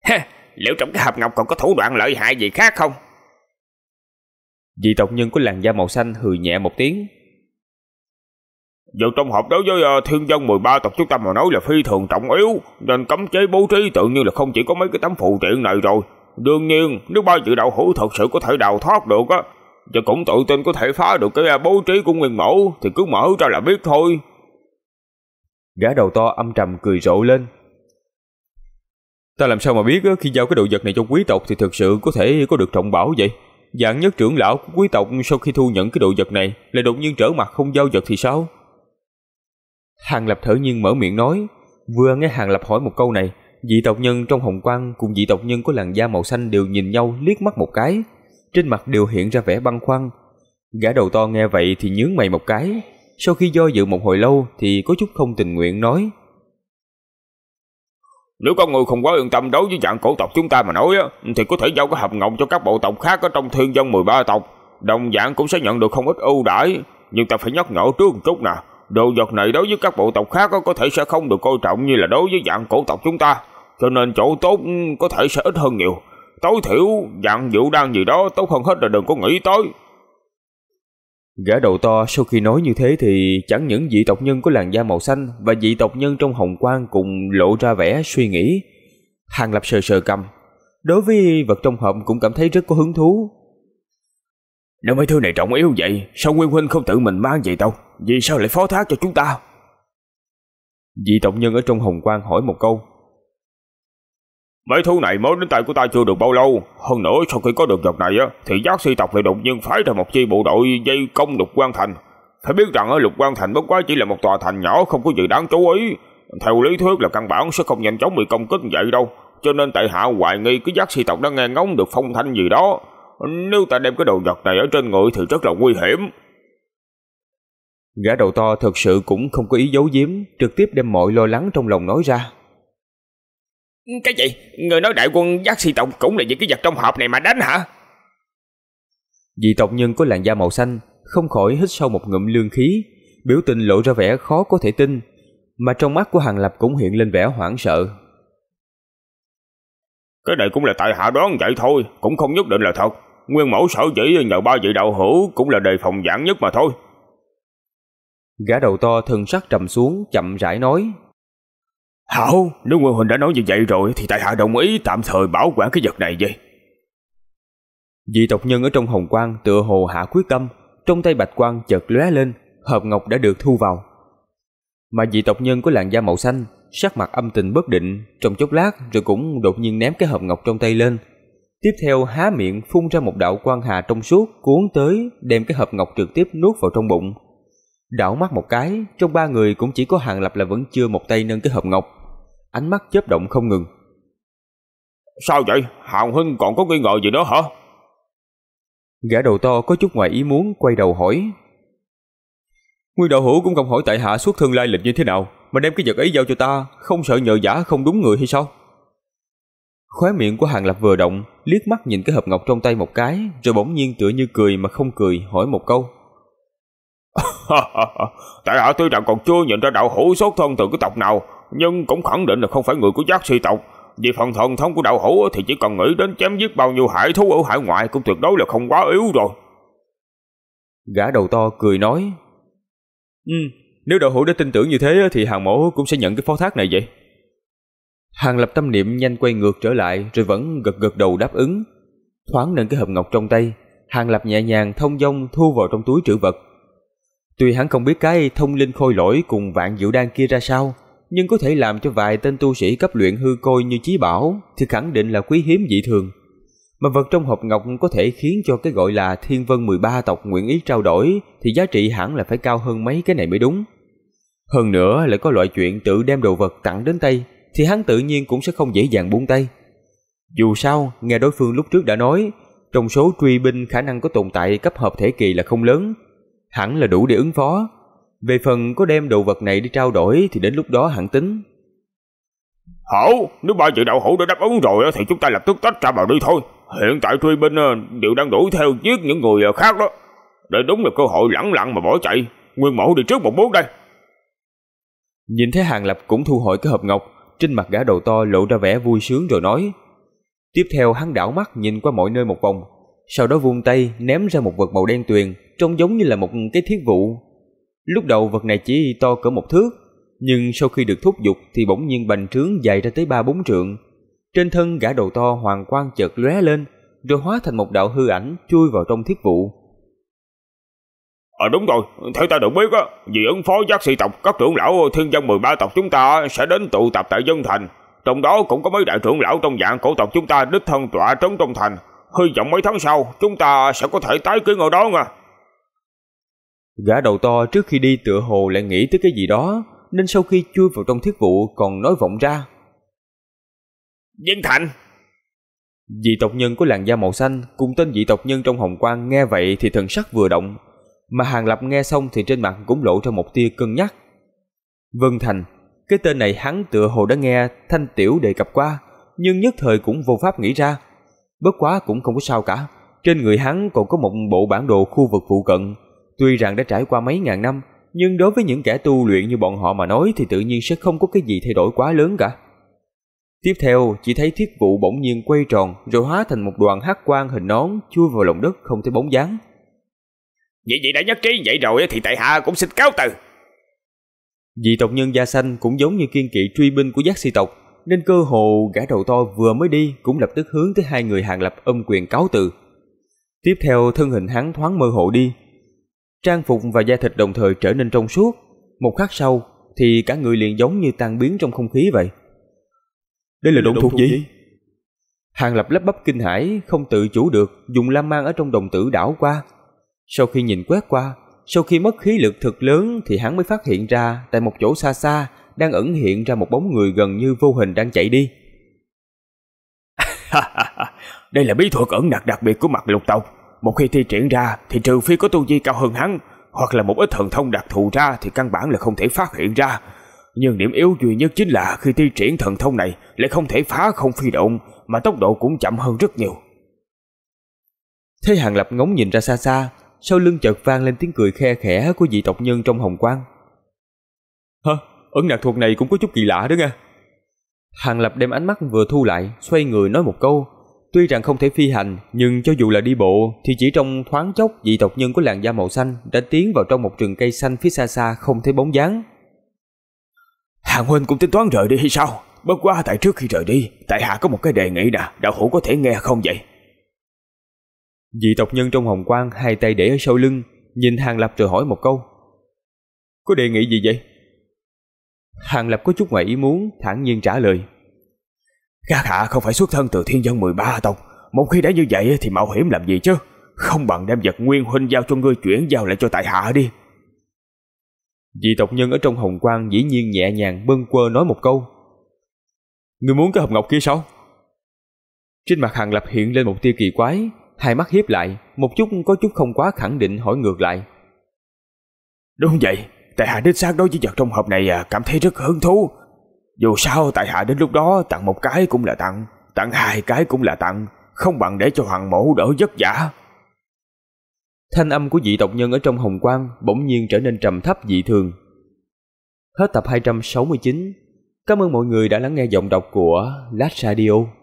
Ha, liệu trong cái hộp ngọc còn có thủ đoạn lợi hại gì khác không? vị tộc nhân có làn da màu xanh hừ nhẹ một tiếng. Việc trong hợp đối với uh, thiên dân 13 tộc chúng ta mà nói là phi thường trọng yếu, nên cấm chế bố trí tự nhiên là không chỉ có mấy cái tấm phụ triện này rồi. Đương nhiên, nếu ba dự đạo hữu thật sự có thể đào thoát được á, và cũng tự tin có thể phá được cái à, bố trí của nguyên mẫu thì cứ mở ra là biết thôi. Gã đầu to âm trầm cười rộ lên. Ta làm sao mà biết khi giao cái đồ vật này cho quý tộc thì thực sự có thể có được trọng bảo vậy? Dạng nhất trưởng lão của quý tộc sau khi thu nhận cái đồ vật này lại đột nhiên trở mặt không giao vật thì sao? Hàng Lập thở nhiên mở miệng nói, vừa nghe Hàng Lập hỏi một câu này, dị tộc nhân trong hồng quang cùng dị tộc nhân có làn da màu xanh đều nhìn nhau liếc mắt một cái, trên mặt đều hiện ra vẻ băn khoăn. Gã đầu to nghe vậy thì nhướng mày một cái, sau khi do dự một hồi lâu thì có chút không tình nguyện nói. Nếu có người không quá yên tâm đối với dạng cổ tộc chúng ta mà nói á, thì có thể giao cái hợp ngộng cho các bộ tộc khác ở trong thiên dân 13 tộc, đồng dạng cũng sẽ nhận được không ít ưu đãi, nhưng ta phải nhắc nhở trước một chút nè Đồ vật này đối với các bộ tộc khác có thể sẽ không được coi trọng như là đối với dạng cổ tộc chúng ta Cho nên chỗ tốt có thể sẽ ít hơn nhiều Tối thiểu dạng vụ đang gì đó tốt hơn hết là đừng có nghĩ tới Gã đầu to sau khi nói như thế thì chẳng những dị tộc nhân có làn da màu xanh và dị tộc nhân trong hồng quang cùng lộ ra vẻ suy nghĩ. Hàng Lập sờ sờ cầm. Đối với vật trong hộp cũng cảm thấy rất có hứng thú. Nếu mấy thứ này trọng yếu vậy, sao Nguyên Huynh không tự mình mang vậy đâu? vì sao lại phó thác cho chúng ta? Vị tổng nhân ở trong hồng quang hỏi một câu. Mấy thú này mới đến tay của ta chưa được bao lâu, hơn nữa sau khi có được vật này á, thì giác sư tộc lại đột nhiên phái ra một chi bộ đội dây công lục quan thành. Phải biết rằng ở lục quan thành bất quá chỉ là một tòa thành nhỏ không có gì đáng chú ý. Theo lý thuyết là căn bản sẽ không nhanh chóng bị công kích vậy đâu, cho nên tại hạ hoài nghi cái giác sư tộc đã nghe ngóng được phong thanh gì đó. Nếu ta đem cái đồ vật này ở trên người thì rất là nguy hiểm. Gã đầu to thật sự cũng không có ý giấu giếm, trực tiếp đem mọi lo lắng trong lòng nói ra. Cái gì? Người nói đại quân giác si tộc cũng là những cái vật trong hộp này mà đánh hả? Dị tộc nhân có làn da màu xanh, không khỏi hít sâu một ngụm lương khí, biểu tình lộ ra vẻ khó có thể tin, mà trong mắt của Hàng Lập cũng hiện lên vẻ hoảng sợ. Cái này cũng là tại hạ đoán vậy thôi, cũng không nhất định là thật. Nguyên mẫu sở dĩ nhờ ba vị đạo hữu cũng là đề phòng giản nhất mà thôi. Gã đầu to thân sắc trầm xuống chậm rãi nói Hảo, nếu Nguyên Huỳnh đã nói như vậy rồi Thì tại hạ đồng ý tạm thời bảo quản cái vật này vậy Vị tộc nhân ở trong hồng quang tựa hồ hạ quyết tâm Trong tay bạch quang chợt lóe lên hộp ngọc đã được thu vào Mà vị tộc nhân có làn da màu xanh Sắc mặt âm tình bất định Trong chốc lát rồi cũng đột nhiên ném cái hộp ngọc trong tay lên Tiếp theo há miệng phun ra một đạo quang hà trong suốt cuốn tới đem cái hộp ngọc trực tiếp nuốt vào trong bụng. Đảo mắt một cái, trong ba người cũng chỉ có Hàng Lập là vẫn chưa một tay nâng cái hộp ngọc. Ánh mắt chớp động không ngừng. Sao vậy? Hàng Huynh còn có nghi ngờ gì nữa hả? Gã đầu to có chút ngoài ý muốn quay đầu hỏi. Nguyên đạo hữu cũng không hỏi tại hạ suốt thương lai lịch như thế nào, mà đem cái vật ấy giao cho ta, không sợ nhờ giả không đúng người hay sao? Khóe miệng của Hàng Lập vừa động, liếc mắt nhìn cái hộp ngọc trong tay một cái, rồi bỗng nhiên tựa như cười mà không cười hỏi một câu. Tại hạ tuy rằng còn chưa nhận ra đạo hữu xuất thân từ cái tộc nào, nhưng cũng khẳng định là không phải người của giác suy tộc. Vì phần thần thông của đạo hữu thì chỉ cần nghĩ đến chém giết bao nhiêu hải thú ở hải ngoại cũng tuyệt đối là không quá yếu rồi. Gã đầu to cười nói. Ừ, nếu đạo hữu đã tin tưởng như thế thì hàng mẫu cũng sẽ nhận cái phó thác này vậy. Hàng lập tâm niệm nhanh quay ngược trở lại rồi vẫn gật gật đầu đáp ứng. Thoáng nâng cái hộp ngọc trong tay, hàng lập nhẹ nhàng thông dong thu vào trong túi trữ vật Tuy hắn không biết cái thông linh khôi lỗi cùng vạn diệu đan kia ra sao, nhưng có thể làm cho vài tên tu sĩ cấp luyện hư côi như Chí Bảo thì khẳng định là quý hiếm dị thường. Mà vật trong hộp ngọc có thể khiến cho cái gọi là thiên vân 13 tộc nguyện ý trao đổi thì giá trị hẳn là phải cao hơn mấy cái này mới đúng. Hơn nữa lại có loại chuyện tự đem đồ vật tặng đến tay thì hắn tự nhiên cũng sẽ không dễ dàng buông tay. Dù sao, nghe đối phương lúc trước đã nói, trong số truy binh khả năng có tồn tại cấp hợp thể kỳ là không lớn, hẳn là đủ để ứng phó. Về phần có đem đồ vật này đi trao đổi thì đến lúc đó hẳn tính. Hổ, nếu ba chữ đạo hổ đã đáp ứng rồi thì chúng ta lập tức tách ra vào đi thôi. Hiện tại truy binh đều đang đuổi theo giết những người à, khác đó. Đây đúng là cơ hội lẳng lặng mà bỏ chạy. Nguyên mẫu đi trước một bước đây. Nhìn thấy Hàng Lập cũng thu hồi cái hộp ngọc, trên mặt gã đầu to lộ ra vẻ vui sướng rồi nói. Tiếp theo hắn đảo mắt nhìn qua mọi nơi một vòng, sau đó vung tay ném ra một vật màu đen tuyền, trông giống như là một cái thiết vụ. Lúc đầu vật này chỉ to cỡ một thước, nhưng sau khi được thúc giục thì bỗng nhiên bành trướng dài ra tới ba bốn trượng. Trên thân gã đầu to hoàng quang chợt lóe lên, rồi hóa thành một đạo hư ảnh chui vào trong thiết vụ. À đúng rồi, theo ta được biết á, vì ứng phó giác sĩ tộc, các trưởng lão thiên dân 13 tộc chúng ta sẽ đến tụ tập tại dân thành. Trong đó cũng có mấy đại trưởng lão trong dạng cổ tộc chúng ta đích thân tọa trấn trong thành, hy vọng mấy tháng sau chúng ta sẽ có thể tái kiến ở đó nha. Gã đầu to trước khi đi tựa hồ lại nghĩ tới cái gì đó, nên sau khi chui vào trong thiết vụ còn nói vọng ra. Dân Thành! Dị tộc nhân của làn da màu xanh cùng tên dị tộc nhân trong hồng quang nghe vậy thì thần sắc vừa động, mà Hàng Lập nghe xong thì trên mặt cũng lộ ra một tia cân nhắc. Vân Thành, cái tên này hắn tựa hồ đã nghe Thanh Tiểu đề cập qua, nhưng nhất thời cũng vô pháp nghĩ ra bất quá cũng không có sao cả. Trên người hắn còn có một bộ bản đồ khu vực phụ cận. Tuy rằng đã trải qua mấy ngàn năm, nhưng đối với những kẻ tu luyện như bọn họ mà nói thì tự nhiên sẽ không có cái gì thay đổi quá lớn cả. Tiếp theo, chỉ thấy thiết vụ bỗng nhiên quay tròn rồi hóa thành một đoàn hắc quang hình nón chui vào lòng đất không thấy bóng dáng. Vậy vậy đã nhất trí vậy rồi thì tại hạ cũng xin cáo từ. Vị tộc nhân da xanh cũng giống như kiên kỵ truy binh của giác si tộc, nên cơ hồ gã đầu to vừa mới đi cũng lập tức hướng tới hai người hàng lập ôm quyền cáo từ. Tiếp theo thân hình hắn thoáng mơ hồ đi. Trang phục và da thịt đồng thời trở nên trong suốt, một khắc sau thì cả người liền giống như tan biến trong không khí vậy. Đây là độn thuộc gì? gì? Hàng lập lắp bắp kinh hãi, không tự chủ được, dùng lam mang ở trong đồng tử đảo qua. Sau khi nhìn quét qua, sau khi mất khí lực thật lớn thì hắn mới phát hiện ra tại một chỗ xa xa đang ẩn hiện ra một bóng người gần như vô hình đang chạy đi. Đây là bí thuật ẩn nặc đặc biệt của mặt lục tộc. Một khi thi triển ra thì trừ phi có tu vi cao hơn hắn hoặc là một ít thần thông đặc thù ra thì căn bản là không thể phát hiện ra. Nhưng điểm yếu duy nhất chính là khi thi triển thần thông này lại không thể phá không phi động mà tốc độ cũng chậm hơn rất nhiều. Thế Hàng Lập ngóng nhìn ra xa xa, sau lưng chợt vang lên tiếng cười khe khẽ của vị tộc nhân trong hồng quang. Hơ, ấn đạt thuật này cũng có chút kỳ lạ đó nghe. Hàng Lập đem ánh mắt vừa thu lại, xoay người nói một câu. Tuy rằng không thể phi hành, nhưng cho dù là đi bộ, thì chỉ trong thoáng chốc dị tộc nhân có làn da màu xanh đã tiến vào trong một rừng cây xanh phía xa xa không thấy bóng dáng. Hàng Huynh cũng tính toán rời đi hay sao? Bất quá tại trước khi rời đi, tại hạ có một cái đề nghị nè, đạo hữu có thể nghe không vậy? Dị tộc nhân trong hồng quang hai tay để ở sau lưng, nhìn Hàng Lập rồi hỏi một câu. Có đề nghị gì vậy? Hàng Lập có chút ngoài ý muốn thẳng nhiên trả lời Các hạ không phải xuất thân từ thiên dân 13 tộc, Một khi đã như vậy thì mạo hiểm làm gì chứ Không bằng đem vật nguyên huynh giao cho ngươi chuyển giao lại cho tại hạ đi Vị tộc nhân ở trong hồng quang dĩ nhiên nhẹ nhàng bâng quơ nói một câu Ngươi muốn cái hộp ngọc kia sao? Trên mặt Hàng Lập hiện lên một tia kỳ quái Hai mắt hiếp lại Một chút có chút không quá khẳng định hỏi ngược lại Đúng vậy tại hạ đích xác đối với vật trong hộp này à, cảm thấy rất hứng thú. Dù sao tại hạ đến lúc đó tặng một cái cũng là tặng, tặng hai cái cũng là tặng, không bằng để cho hoàng mẫu đỡ vất vả. Thanh âm của vị tộc nhân ở trong hồng quang bỗng nhiên trở nên trầm thấp dị thường. Hết tập 269. Cảm ơn mọi người đã lắng nghe giọng đọc của Lát Radio.